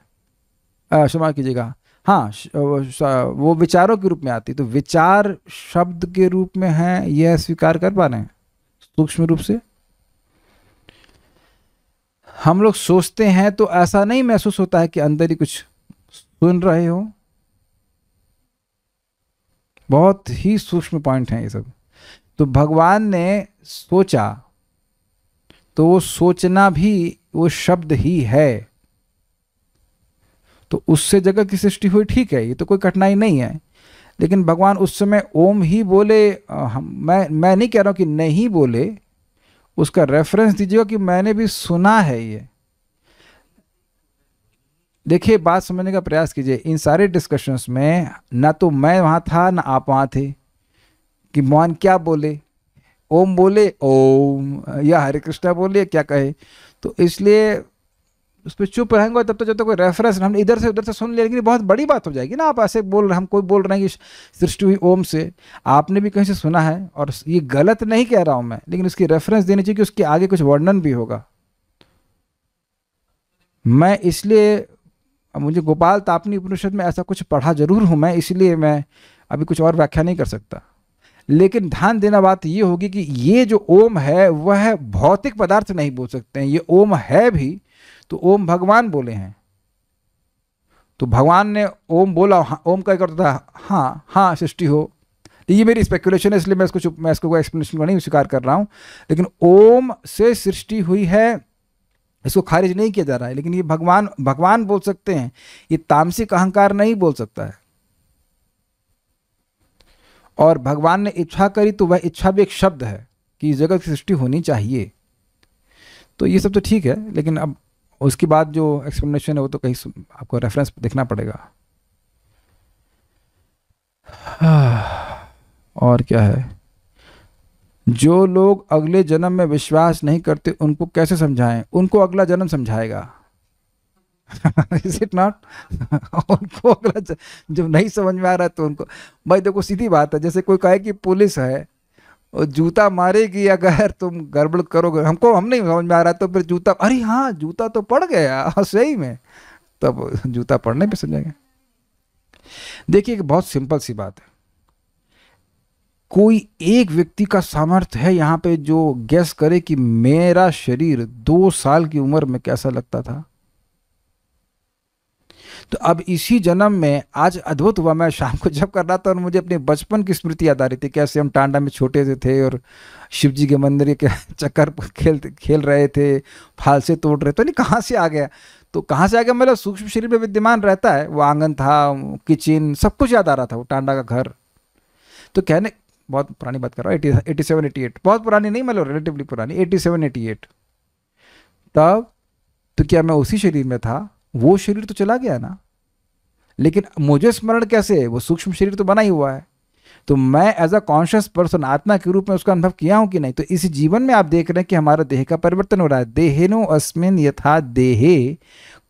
क्षमा कीजिएगा हाँ वो विचारों के रूप में आती तो विचार शब्द के रूप में है यह स्वीकार कर पा रहे हैं सूक्ष्म रूप से हम लोग सोचते हैं तो ऐसा नहीं महसूस होता है कि अंदर ही कुछ सुन रहे हो बहुत ही सूक्ष्म पॉइंट है ये सब तो भगवान ने सोचा तो वो सोचना भी वो शब्द ही है तो उससे जगत की सृष्टि हुई ठीक है ये तो कोई कठिनाई नहीं है लेकिन भगवान उस समय ओम ही बोले हम मैं मैं नहीं कह रहा हूं कि नहीं बोले उसका रेफरेंस दीजिएगा कि मैंने भी सुना है ये देखिए बात समझने का प्रयास कीजिए इन सारे डिस्कशंस में ना तो मैं वहां था ना आप वहाँ थे कि मोहन क्या बोले ओम बोले ओम या हरे कृष्णा बोले क्या कहे तो इसलिए उस पर चुप रहेंगे तब तो जब तक तो कोई रेफरेंस हम इधर से उधर से सुन लेंगे लेकिन बहुत बड़ी बात हो जाएगी ना आप ऐसे बोल रहे हम कोई बोल रहे हैं कि सृष्टि हुई ओम से आपने भी कहीं से सुना है और ये गलत नहीं कह रहा हूँ मैं लेकिन उसकी रेफरेंस देनी चाहिए कि उसके आगे कुछ वर्णन भी होगा मैं इसलिए मुझे गोपाल तापनी उपनिषद में ऐसा कुछ पढ़ा जरूर हूँ मैं इसलिए मैं अभी कुछ और व्याख्या नहीं कर सकता लेकिन ध्यान देना बात ये होगी कि ये जो ओम है वह भौतिक पदार्थ नहीं बोल सकते हैं ये ओम है भी तो ओम भगवान बोले हैं तो भगवान ने ओम बोला हाँ, ओम का करता था हाँ हाँ सृष्टि हो ये मेरी स्पेकुलेशन है इसलिए मैं इसको चुप मैं इसको कोई एक्सप्लेनेशन को नहीं स्वीकार कर रहा हूँ लेकिन ओम से सृष्टि हुई है इसको खारिज नहीं किया जा रहा है लेकिन ये भगवान भगवान बोल सकते हैं ये तामसिक अहंकार नहीं बोल सकता है और भगवान ने इच्छा करी तो वह इच्छा भी एक शब्द है कि जगत की सृष्टि होनी चाहिए तो ये सब तो ठीक है लेकिन अब उसके बाद जो एक्सप्लेनेशन है वो तो कहीं आपको रेफरेंस देखना पड़ेगा और क्या है जो लोग अगले जन्म में विश्वास नहीं करते उनको कैसे समझाएं उनको अगला जन्म समझाएगा इज इट नॉट उनको अगर अच्छा, जब नहीं समझ में आ रहा तो उनको भाई देखो सीधी बात है जैसे कोई कहे कि पुलिस है और जूता मारेगी अगर तुम गड़बड़ करोगे हमको हम नहीं समझ में आ रहा तो फिर जूता अरे हाँ जूता तो पड़ गया सही में तब जूता पड़ने पे समझेंगे देखिए एक बहुत सिंपल सी बात है कोई एक व्यक्ति का सामर्थ्य है यहाँ पे जो गैस करे कि मेरा शरीर दो साल की उम्र में कैसा लगता था तो अब इसी जन्म में आज अद्भुत हुआ मैं शाम को जब कर रहा था और मुझे अपने बचपन की स्मृति याद आ रही थी कैसे हम टांडा में छोटे से थे और शिव जी के मंदिर के चक्कर खेल खेल रहे थे फालसे तोड़ रहे थे तो नहीं कहाँ से आ गया तो कहाँ से आ गया मतलब सूक्ष्म शरीर में विद्यमान रहता है वो आंगन था किचन सब कुछ याद आ रहा था वो टांडा का घर तो कहने बहुत पुरानी बात कर रहा हूँ eighty eighty seven eighty eight बहुत पुरानी नहीं मतलब रिलेटिवली पुरानी एटी सेवन एटी एट तब तो क्या मैं उसी शरीर में था वो शरीर तो चला गया ना लेकिन मुझे स्मरण कैसे है वो सूक्ष्म शरीर तो बना ही हुआ है तो मैं एज अ कॉन्शियस पर्सन आत्मा के रूप में उसका अनुभव किया हूं कि नहीं तो इस जीवन में आप देख रहे हैं कि हमारा देह का परिवर्तन हो रहा है देहेनो अस्मिन यथा देहे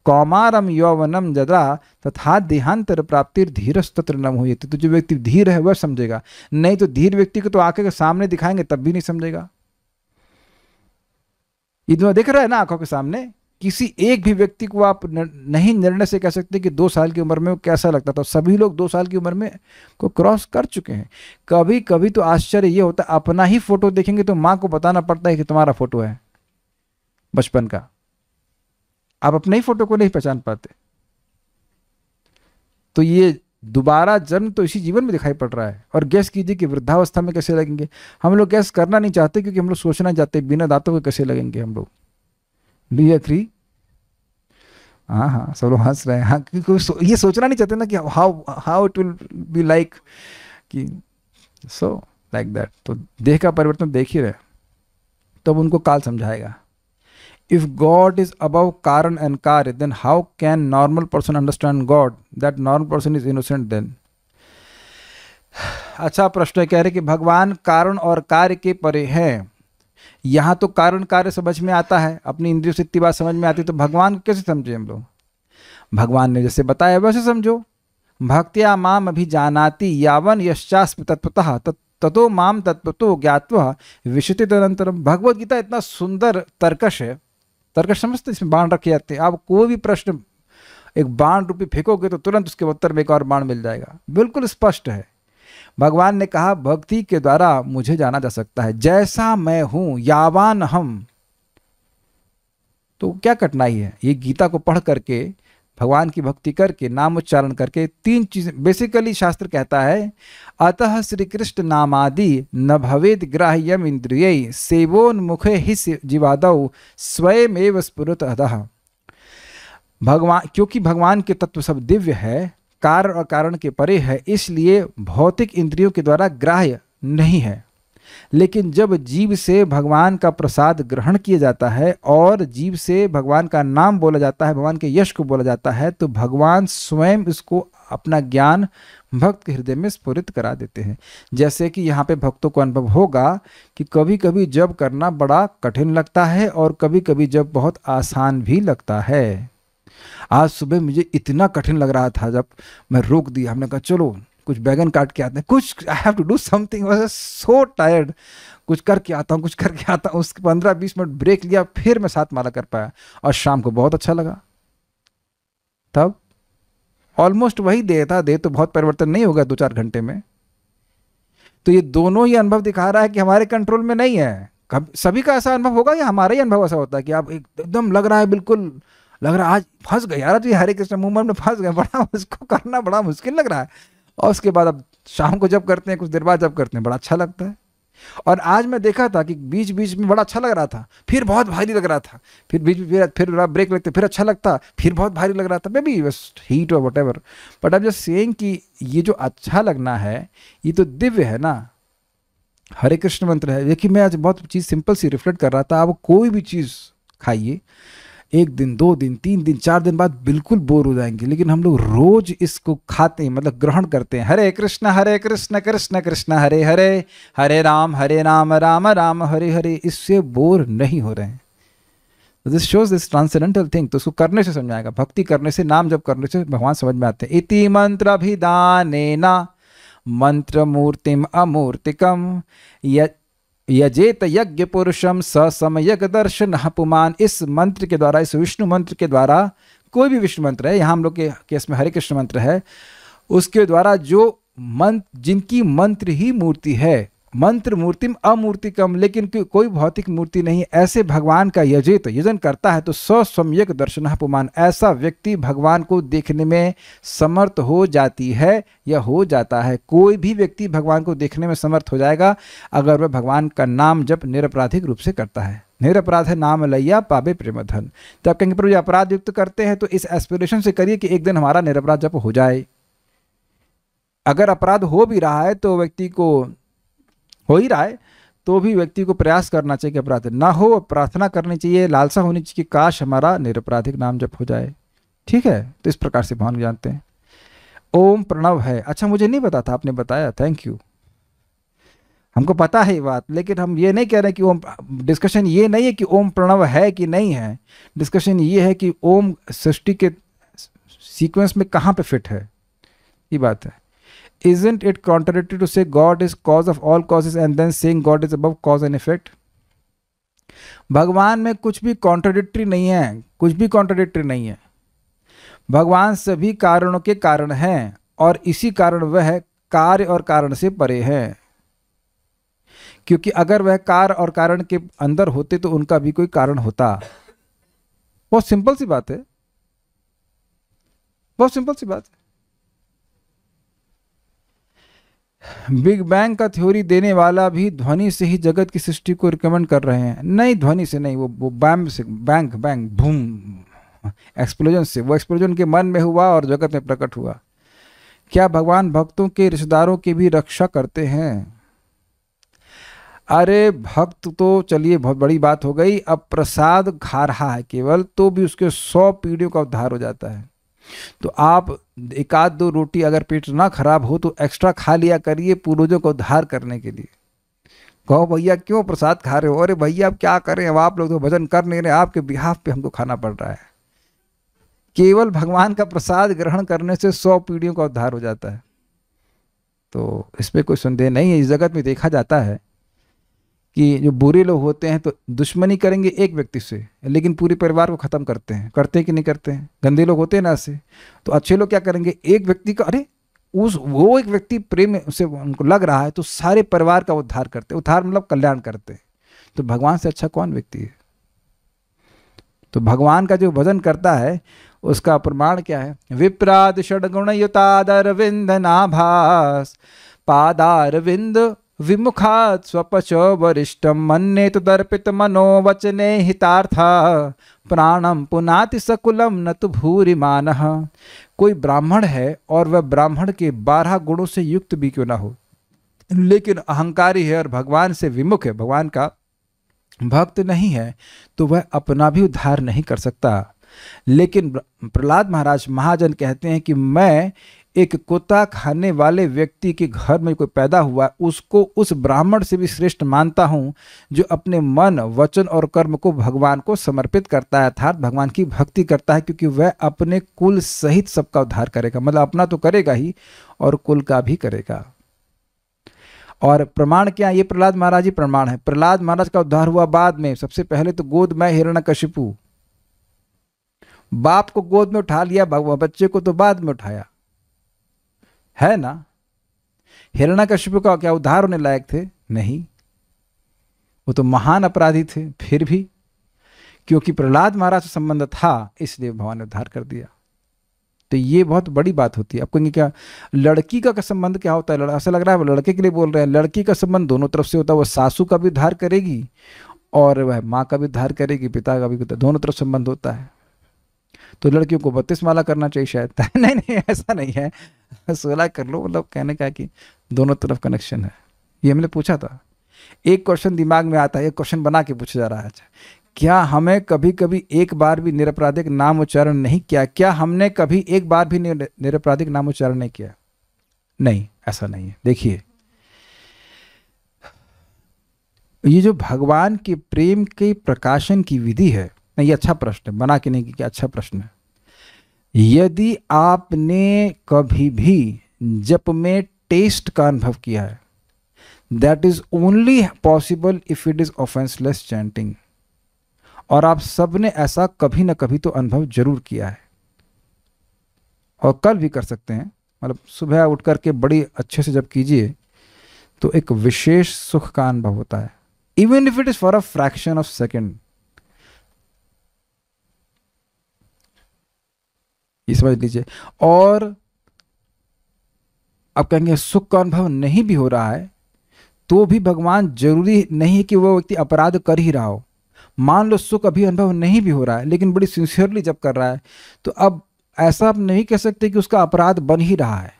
कौमारम यौवनम जदा तथा देहांतर प्राप्ति धीरस्तत्र नम हुई तो जो व्यक्ति धीर है वह समझेगा नहीं तो धीर व्यक्ति को तो आंखें के सामने दिखाएंगे तब भी नहीं समझेगा ये दिख रहा है ना आंखों के सामने किसी एक भी व्यक्ति को आप न, नहीं निर्णय से कह सकते कि दो साल की उम्र में कैसा लगता था सभी लोग दो साल की उम्र में को क्रॉस कर चुके हैं कभी कभी तो आश्चर्य ये होता है अपना ही फोटो देखेंगे तो माँ को बताना पड़ता है कि तुम्हारा फोटो है बचपन का आप अपने ही फोटो को नहीं पहचान पाते तो ये दोबारा जन्म तो इसी जीवन में दिखाई पड़ रहा है और गैस कीजिए कि वृद्धावस्था में कैसे लगेंगे हम लोग गैस करना नहीं चाहते क्योंकि हम लोग सोचना चाहते बिना दांतों के कैसे लगेंगे हम लोग डू यू एग्री हाँ हाँ सब लोग हंस रहे हैं हाँ क्योंकि सो, ये सोचना नहीं चाहते ना कि how how it will be like कि सो लाइक दैट तो देह का परिवर्तन देख ही रहे तब उनको काल समझाएगा इफ गॉड इज अबव कारण एंड कार्य then how can normal person understand God that normal person is innocent then अच्छा प्रश्न कह रहे कि भगवान कारण और कार्य के परे हैं यहाँ तो कारण कार्य समझ में आता है अपनी इंद्रियों से इतनी बात समझ में आती है तो भगवान कैसे समझे हम लोग भगवान ने जैसे बताया वैसे समझो भक्तिया माम अभी जानाती यावन यश्चास्म तत्वतः ततो माम तत्वतो ज्ञातवा विशित अनंतरम भगवत इतना सुंदर तर्कश है तर्कश समझते इसमें बाण रखे जाते हैं आप कोई भी प्रश्न एक बाण रूपी फेंकोगे तो तुरंत उसके उत्तर में एक और बाण मिल जाएगा बिल्कुल स्पष्ट है भगवान ने कहा भक्ति के द्वारा मुझे जाना जा सकता है जैसा मैं हूं यावान हम तो क्या कठिनाई है ये गीता को पढ़ करके भगवान की भक्ति करके नाम उच्चारण करके तीन चीजें बेसिकली शास्त्र कहता है अतः श्री कृष्ण नामादि न भवेद ग्राह्यम इंद्रिय सेवोन्मुखे ही जीवादौ स्वयं एव स्फुरत अतः भगवान क्योंकि भगवान के तत्व सब दिव्य है कार्य और कारण के परे है इसलिए भौतिक इंद्रियों के द्वारा ग्राह्य नहीं है लेकिन जब जीव से भगवान का प्रसाद ग्रहण किया जाता है और जीव से भगवान का नाम बोला जाता है भगवान के यश को बोला जाता है तो भगवान स्वयं इसको अपना ज्ञान भक्त के हृदय में स्फुरित करा देते हैं जैसे कि यहाँ पे भक्तों को अनुभव होगा कि कभी कभी जब करना बड़ा कठिन लगता है और कभी कभी जब बहुत आसान भी लगता है आज सुबह मुझे इतना कठिन लग रहा था जब मैं रोक दिया हमने कहा चलो कुछ बैगन काट के आते हैं कुछ I have to do something was so tired कुछ करके आता हूँ कुछ करके आता हूँ उसके पंद्रह बीस मिनट ब्रेक लिया फिर मैं सात माला कर पाया और शाम को बहुत अच्छा लगा तब ऑलमोस्ट वही दे था दे तो बहुत परिवर्तन नहीं होगा दो चार घंटे में तो ये दोनों ही अनुभव दिखा रहा है कि हमारे कंट्रोल में नहीं है कब सभी का ऐसा अनुभव होगा या हमारा ही अनुभव ऐसा होता है कि आप एकदम लग रहा है बिल्कुल लग रहा आज फंस गए यार जी हरे कृष्ण मूवमेंट में फंस गए बड़ा उसको करना बड़ा मुश्किल लग रहा है और उसके बाद अब शाम को जब करते हैं कुछ देर बाद जब करते हैं बड़ा अच्छा लगता है और आज मैं देखा था कि बीच बीच में बड़ा अच्छा लग रहा था फिर बहुत भारी लग रहा था फिर बीच फिर फिर ब्रेक लगते फिर अच्छा लगता फिर बहुत भारी लग रहा था मे बी हीट और वट एवर बट अब जो सेंग कि ये जो अच्छा लगना है ये तो दिव्य है ना हरे कृष्ण मंत्र है देखिए मैं आज बहुत चीज़ सिंपल सी रिफ्लेक्ट कर रहा था आप कोई भी चीज़ खाइए एक दिन दो दिन तीन दिन चार दिन बाद बिल्कुल बोर हो जाएंगे लेकिन हम लोग रोज इसको खाते हैं मतलब ग्रहण करते हैं हरे कृष्ण हरे कृष्ण कृष्ण कृष्ण हरे हरे हरे राम हरे राम राम राम हरे हरे इससे बोर नहीं हो रहे हैं this shows this transcendental thing तो उसको करने से समझ आएगा भक्ति करने से नाम जब करने से भगवान समझ में आते हैं इति मंत्र अभिदान मंत्र मूर्तिम अमूर्तिकम यजेत यज्ञ पुरुषम स समय दर्शन पुमान इस मंत्र के द्वारा इस विष्णु मंत्र के द्वारा कोई भी विष्णु मंत्र है यहाँ हम लोग के केस में हरे कृष्ण मंत्र है उसके द्वारा जो मंत्र जिनकी मंत्र ही मूर्ति है मंत्र मूर्तिम अमूर्ति कम लेकिन कोई भौतिक मूर्ति नहीं ऐसे भगवान का यजित यजन करता है तो सम्यक दर्शन पुमान ऐसा व्यक्ति भगवान को देखने में समर्थ हो जाती है या हो जाता है कोई भी व्यक्ति भगवान को देखने में समर्थ हो जाएगा अगर वह भगवान का नाम जब निरपराधिक रूप से करता है निरअपराध है नाम लैया पावे प्रेमधन तो आप कहेंगे प्रभु अपराध युक्त करते हैं तो इस एस्पिरेशन से करिए कि एक दिन हमारा निरपराध जब हो जाए अगर अपराध हो भी रहा है तो व्यक्ति को हो ही रहा है तो भी व्यक्ति को प्रयास करना चाहिए कि अपराध ना हो प्रार्थना करनी चाहिए लालसा होनी चाहिए कि काश हमारा निरपराधिक नाम जप हो जाए ठीक है तो इस प्रकार से भवन जानते हैं ओम प्रणव है अच्छा मुझे नहीं पता था आपने बताया थैंक यू हमको पता है ये बात लेकिन हम ये नहीं कह रहे कि ओम डिस्कशन ये नहीं है कि ओम प्रणव है कि नहीं है डिस्कशन ये है कि ओम सृष्टि के सीक्वेंस में कहाँ पे फिट है ये बात है isn't it contradictory to say God is cause of all causes and then saying God is above cause and effect? भगवान में कुछ भी कॉन्ट्रोडिक्ट्री नहीं है कुछ भी कॉन्ट्रोडिक्ट्री नहीं है भगवान सभी कारणों के कारण हैं और इसी कारण वह कार्य और कारण से परे हैं क्योंकि अगर वह कार्य और कारण के अंदर होते तो उनका भी कोई कारण होता बहुत सिंपल सी बात है बहुत सिंपल सी बात है बिग बैंग का थ्योरी देने वाला भी ध्वनि से ही जगत की सृष्टि को रिकमेंड कर रहे हैं नहीं ध्वनि से नहीं वो वो बैम से बैंक बैंक भूम एक्सप्लोजन से वो एक्सप्लोजन के मन में हुआ और जगत में प्रकट हुआ क्या भगवान भक्तों के रिश्तेदारों की भी रक्षा करते हैं अरे भक्त तो चलिए बहुत बड़ी बात हो गई अब प्रसाद खा रहा है केवल तो भी उसके सौ पीढ़ियों का उद्धार हो जाता है तो आप एक आध दो रोटी अगर पेट ना खराब हो तो एक्स्ट्रा खा लिया करिए पूर्वजों को उद्धार करने के लिए कहो भैया क्यों प्रसाद खा रहे हो अरे भैया आप क्या कर रहे हैं आप लोग तो भजन कर नहीं रहे आपके बिहाफ पे हमको खाना पड़ रहा है केवल भगवान का प्रसाद ग्रहण करने से सौ पीढ़ियों का उद्धार हो जाता है तो इसमें कोई संदेह नहीं है इस जगत में देखा जाता है कि जो बुरे लोग होते हैं तो दुश्मनी करेंगे एक व्यक्ति से लेकिन पूरे परिवार को ख़त्म करते हैं करते हैं कि नहीं करते हैं गंदे लोग होते हैं ना ऐसे तो अच्छे लोग क्या करेंगे एक व्यक्ति का अरे उस वो एक व्यक्ति प्रेम से उनको लग रहा है तो सारे परिवार का उद्धार करते उद्धार मतलब कल्याण करते तो भगवान से अच्छा कौन व्यक्ति है तो भगवान का जो भजन करता है उसका प्रमाण क्या है विप्राद युताद अरविंद नाभास पादारविंद विमुखा स्वपशो वरिष्ठ मन्ने तो दर्पित मनोवचने हितार्थ प्राणम पुनाति सकुलम न तो भूरिमान कोई ब्राह्मण है और वह ब्राह्मण के बारह गुणों से युक्त भी क्यों ना हो लेकिन अहंकारी है और भगवान से विमुख है भगवान का भक्त नहीं है तो वह अपना भी उद्धार नहीं कर सकता लेकिन प्रहलाद महाराज महाजन कहते हैं कि मैं एक कोता खाने वाले व्यक्ति के घर में कोई पैदा हुआ उसको उस ब्राह्मण से भी श्रेष्ठ मानता हूँ जो अपने मन वचन और कर्म को भगवान को समर्पित करता है अर्थात भगवान की भक्ति करता है क्योंकि वह अपने कुल सहित सबका उद्धार करेगा मतलब अपना तो करेगा ही और कुल का भी करेगा और प्रमाण क्या ये प्रहलाद महाराज ही प्रमाण है प्रहलाद महाराज का उद्धार हुआ बाद में सबसे पहले तो गोद में कशिपू बाप को गोद में उठा लिया भगवान बच्चे को तो बाद में उठाया है ना कश्यप का क्या उद्धार होने लायक थे नहीं वो तो महान अपराधी थे फिर भी क्योंकि प्रहलाद महाराज से संबंध था इसलिए भगवान ने उद्धार कर दिया तो ये बहुत बड़ी बात होती है आप कहेंगे क्या लड़की का, का संबंध क्या होता है ऐसा लग रहा है लड़के के लिए बोल रहे हैं लड़की का संबंध दोनों तरफ से होता है वह सासू का भी उद्धार करेगी और वह माँ का भी उद्धार करेगी पिता का भी दोनों तरफ संबंध होता है तो लड़कियों को बत्तीस माला करना चाहिए शायद नहीं नहीं ऐसा नहीं है सोलह कर लो मतलब कहने का कि दोनों तरफ कनेक्शन है ये हमने पूछा था एक क्वेश्चन दिमाग में आता है एक क्वेश्चन बना के पूछा जा रहा है अच्छा, क्या हमें कभी कभी एक बार भी निरपराधिक नाम उच्चारण नहीं किया क्या हमने कभी एक बार भी निरपराधिक नाम उच्चारण नहीं किया नहीं ऐसा नहीं है देखिए ये जो भगवान के प्रेम के प्रकाशन की विधि है नहीं ये अच्छा प्रश्न है बना के नहीं कि अच्छा प्रश्न है यदि आपने कभी भी जप में टेस्ट का अनुभव किया है that is only possible if it is offenceless chanting और आप सबने ऐसा कभी ना कभी तो अनुभव जरूर किया है और कल भी कर सकते हैं मतलब सुबह उठ करके बड़ी अच्छे से जब कीजिए तो एक विशेष सुख का अनुभव होता है even if it is for a fraction of second ये समझ लीजिए और आप कहेंगे सुख का अनुभव नहीं भी हो रहा है तो भी भगवान जरूरी नहीं है कि वह व्यक्ति अपराध कर ही रहा हो मान लो सुख अभी अनुभव नहीं भी हो रहा है लेकिन बड़ी सिंसियरली जब कर रहा है तो अब ऐसा आप नहीं कह सकते कि उसका अपराध बन ही रहा है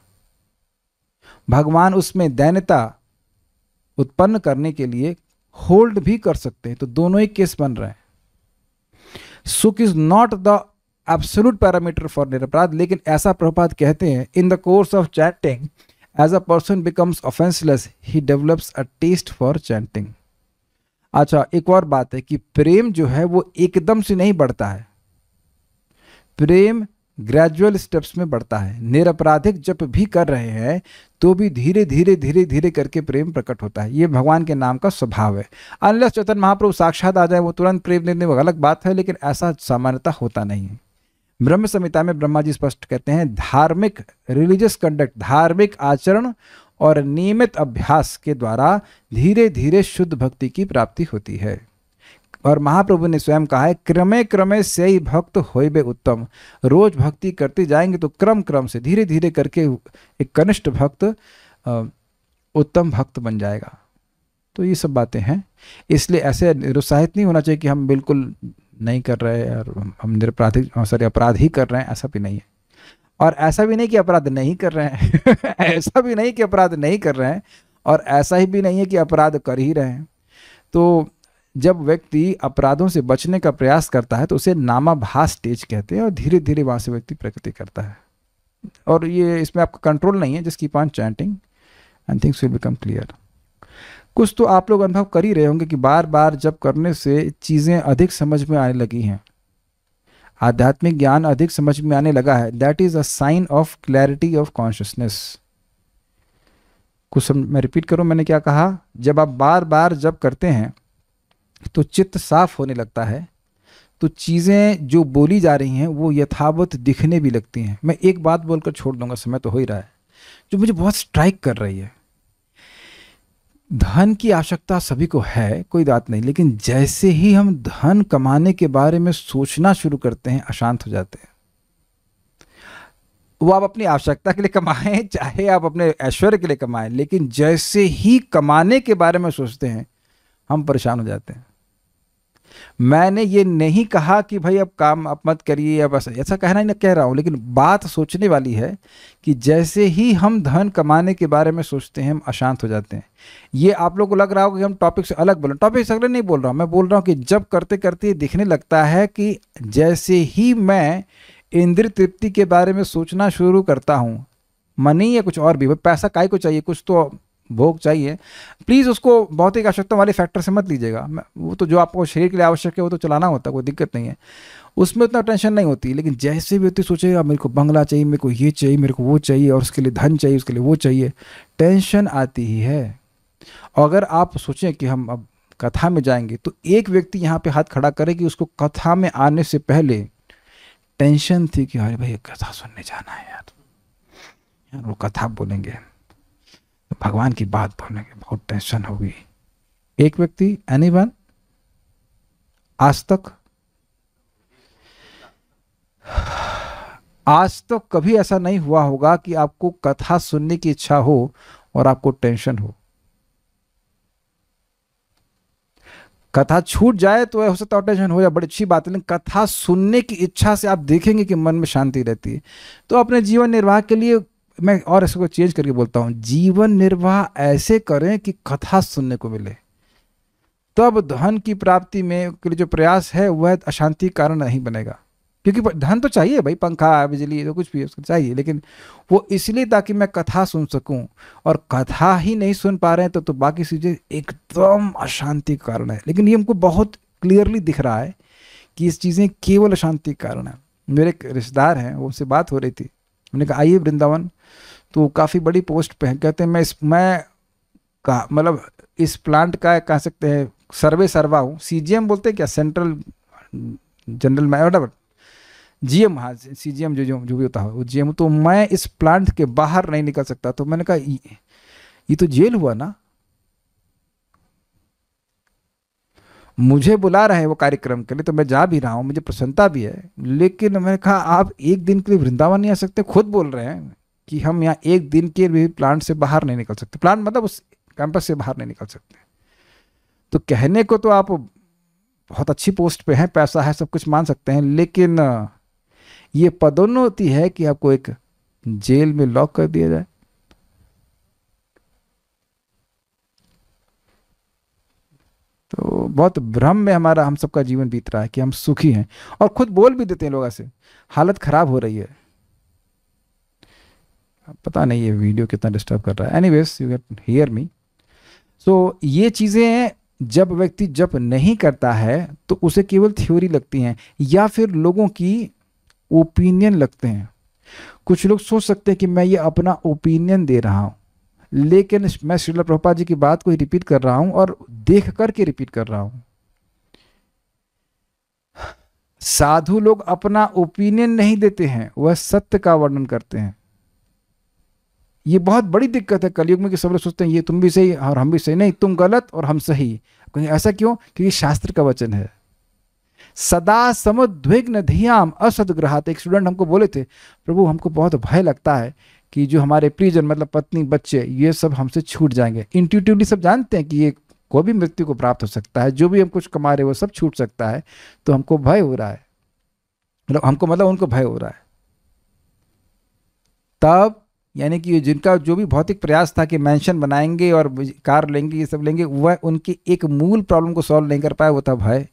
भगवान उसमें दैनता उत्पन्न करने के लिए होल्ड भी कर सकते हैं तो दोनों ही केस बन रहे हैं सुख is not the absolute parameter for निरपराध लेकिन ऐसा प्रभुपात कहते हैं in the course of chanting as a person becomes offenceless he develops a taste for chanting अच्छा एक और बात है कि प्रेम जो है वो एकदम से नहीं बढ़ता है प्रेम ग्रेजुअल स्टेप्स में बढ़ता है निरपराधिक जब भी कर रहे हैं तो भी धीरे धीरे धीरे धीरे करके प्रेम प्रकट होता है ये भगवान के नाम का स्वभाव है अनलस चैतन्य महाप्रभु साक्षात आ जाए वो तुरंत प्रेम देने वो अलग बात है लेकिन ऐसा सामान्यता होता नहीं है ब्रह्म संहिता में ब्रह्मा जी स्पष्ट कहते हैं धार्मिक रिलीजियस कंडक्ट धार्मिक आचरण और नियमित अभ्यास के द्वारा धीरे धीरे शुद्ध भक्ति की प्राप्ति होती है और महाप्रभु ने स्वयं कहा है क्रमे क्रमे से ही भक्त होइबे उत्तम रोज भक्ति करते जाएंगे तो क्रम क्रम से धीरे धीरे करके एक कनिष्ठ भक्त उत्तम भक्त बन जाएगा तो ये सब बातें हैं इसलिए ऐसे निरुत्साहित नहीं होना चाहिए कि हम बिल्कुल नहीं कर रहे और हम निरपराधिक सॉरी अपराध ही कर रहे हैं ऐसा भी नहीं है और ऐसा भी नहीं कि अपराध नहीं कर रहे हैं ऐसा भी नहीं कि अपराध नहीं कर रहे हैं और ऐसा ही भी नहीं है कि अपराध कर ही रहे हैं तो जब व्यक्ति अपराधों से बचने का प्रयास करता है तो उसे नामाभास स्टेज कहते हैं और धीरे धीरे वहाँ से व्यक्ति प्रगति करता है और ये इसमें आपका कंट्रोल नहीं है जिसकी पान chanting and things will become clear कुछ तो आप लोग अनुभव कर ही रहे होंगे कि बार बार जब करने से चीज़ें अधिक समझ में आने लगी हैं आध्यात्मिक ज्ञान अधिक समझ में आने लगा है that is a sign of clarity of consciousness कुछ मैं रिपीट करूँ मैंने क्या कहा जब आप बार बार जब करते हैं तो चित्त साफ होने लगता है तो चीज़ें जो बोली जा रही हैं वो यथावत दिखने भी लगती हैं मैं एक बात बोलकर छोड़ दूंगा समय तो हो ही रहा है जो मुझे बहुत स्ट्राइक कर रही है धन की आवश्यकता सभी को है कोई बात नहीं लेकिन जैसे ही हम धन कमाने के बारे में सोचना शुरू करते हैं अशांत हो जाते हैं वो आप अपनी आवश्यकता के लिए कमाएं चाहे आप अपने ऐश्वर्य के लिए कमाएं लेकिन जैसे ही कमाने के बारे में सोचते हैं हम परेशान हो जाते हैं मैंने ये नहीं कहा कि भाई अब काम आप मत करिए या बस ऐसा कहना ही ना कह रहा हूँ लेकिन बात सोचने वाली है कि जैसे ही हम धन कमाने के बारे में सोचते हैं हम अशांत हो जाते हैं ये आप लोग को लग रहा होगा कि हम टॉपिक से अलग बोलें टॉपिक से अलग नहीं बोल रहा हूँ मैं बोल रहा हूँ कि जब करते करते दिखने लगता है कि जैसे ही मैं इंद्र तृप्ति के बारे में सोचना शुरू करता हूँ मनी या कुछ और भी पैसा काय को चाहिए कुछ तो भोग चाहिए प्लीज़ उसको बहुत ही आवश्यकता वाले फैक्टर से मत लीजिएगा वो तो जो आपको शरीर के लिए आवश्यक है वो तो चलाना होता है कोई दिक्कत नहीं है उसमें उतना टेंशन नहीं होती लेकिन जैसे व्यक्ति सोचेगा मेरे को बंगला चाहिए मेरे को ये चाहिए मेरे को वो चाहिए और उसके लिए धन चाहिए उसके लिए वो चाहिए टेंशन आती ही है और अगर आप सोचें कि हम अब कथा में जाएंगे तो एक व्यक्ति यहाँ पे हाथ खड़ा करे कि उसको कथा में आने से पहले टेंशन थी कि अरे भाई कथा सुनने जाना है यार यार वो कथा बोलेंगे भगवान की बात बोलने की बहुत टेंशन होगी एक व्यक्ति एनी वन आज तक आज तो कभी ऐसा नहीं हुआ होगा कि आपको कथा सुनने की इच्छा हो और आपको टेंशन हो कथा छूट जाए तो हो सकता है टेंशन हो जाए बड़ी अच्छी बात है लेकिन कथा सुनने की इच्छा से आप देखेंगे कि मन में शांति रहती है तो अपने जीवन निर्वाह के लिए मैं और इसको चेंज करके बोलता हूँ जीवन निर्वाह ऐसे करें कि कथा सुनने को मिले तब धन की प्राप्ति में के लिए जो प्रयास है वह अशांति कारण नहीं बनेगा क्योंकि धन तो चाहिए भाई पंखा बिजली तो कुछ भी उसको चाहिए लेकिन वो इसलिए ताकि मैं कथा सुन सकूं और कथा ही नहीं सुन पा रहे हैं तो तो बाकी चीज़ें एकदम अशांति का कारण है लेकिन ये हमको बहुत क्लियरली दिख रहा है कि इस चीज़ें केवल अशांति का कारण है मेरे एक रिश्तेदार हैं उनसे बात हो रही थी उन्होंने कहा आइए वृंदावन तो काफ़ी बड़ी पोस्ट पे हैं कहते हैं मैं इस मैं कहा मतलब इस प्लांट का कह सकते हैं सर्वे सर्वा हूँ सी बोलते हैं क्या central general madam ji M हाँ सी जी एम जो जो जो भी होता है वो जी एम तो मैं इस प्लांट के बाहर नहीं निकल सकता तो मैंने कहा ये तो जेल हुआ ना मुझे बुला रहे हैं वो कार्यक्रम के लिए तो मैं जा भी रहा हूँ मुझे प्रसन्नता भी है लेकिन मैंने कहा आप एक दिन के लिए वृंदावन नहीं आ सकते खुद बोल रहे हैं कि हम यहाँ एक दिन के भी प्लांट से बाहर नहीं निकल सकते प्लांट मतलब उस कैंपस से बाहर नहीं निकल सकते तो कहने को तो आप बहुत अच्छी पोस्ट पे हैं पैसा है सब कुछ मान सकते हैं लेकिन ये पदोन्नति है कि आपको एक जेल में लॉक कर दिया जाए तो बहुत भ्रम में हमारा हम सबका जीवन बीत रहा है कि हम सुखी हैं और खुद बोल भी देते हैं लोग ऐसे हालत खराब हो रही है पता नहीं ये वीडियो कितना डिस्टर्ब कर रहा है any ways you can't hear me so ये चीज़ें जब व्यक्ति जब नहीं करता है तो उसे केवल थ्योरी लगती हैं या फिर लोगों की ओपिनियन लगते हैं कुछ लोग सोच सकते हैं कि मैं ये अपना ओपिनियन दे रहा हूँ लेकिन मैं श्रीला प्रभुपा जी की बात को ही रिपीट कर रहा हूँ और देख करके रिपीट कर रहा हूँ साधु लोग अपना ओपिनियन नहीं देते हैं वह सत्य का वर्णन करते हैं ये बहुत बड़ी दिक्कत है कलयुग में कि सब लोग सोचते हैं ये तुम भी सही और हम भी सही नहीं तुम गलत और हम सही कहीं ऐसा क्यों क्योंकि शास्त्र का वचन है सदा समुद्विग्न धियाम असदग्रहात एक स्टूडेंट हमको बोले थे प्रभु हमको बहुत भय लगता है कि जो हमारे प्रियजन मतलब पत्नी बच्चे ये सब हमसे छूट जाएंगे इंट्यूटिवली सब जानते हैं कि ये को भी मृत्यु को प्राप्त हो सकता है जो भी हम कुछ कमा रहे वो सब छूट सकता है तो हमको भय हो रहा है मतलब हमको मतलब उनको भय हो रहा है तब यानी कि जिनका जो भी भौतिक प्रयास था कि मैंशन बनाएंगे और कार लेंगे ये सब लेंगे वह उनकी एक मूल प्रॉब्लम को सॉल्व नहीं कर पाया वो था भय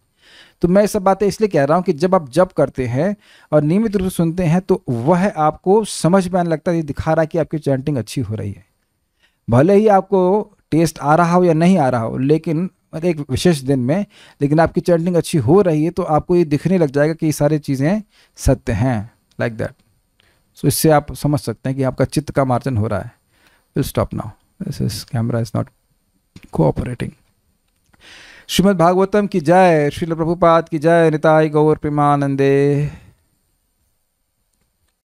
तो मैं ये सब बातें इसलिए कह रहा हूँ कि जब आप जब करते हैं और नियमित रूप से सुनते हैं तो वह आपको समझ में आने लगता है दिखा रहा है कि आपकी चैंटिंग अच्छी हो रही है भले ही आपको टेस्ट आ रहा हो या नहीं आ रहा हो लेकिन मतलब एक विशेष दिन में लेकिन आपकी चैंटिंग अच्छी हो रही है तो आपको ये दिखने लग जाएगा कि ये सारी चीज़ें सत्य हैं लाइक like दैट सो इससे आप समझ सकते हैं कि आपका चित्त का मार्जन हो रहा है will stop now this is camera is not cooperating Shrimad Bhagavatam की जय श्रील प्रभुपाद की जय निताय गौर प्रेमानंदे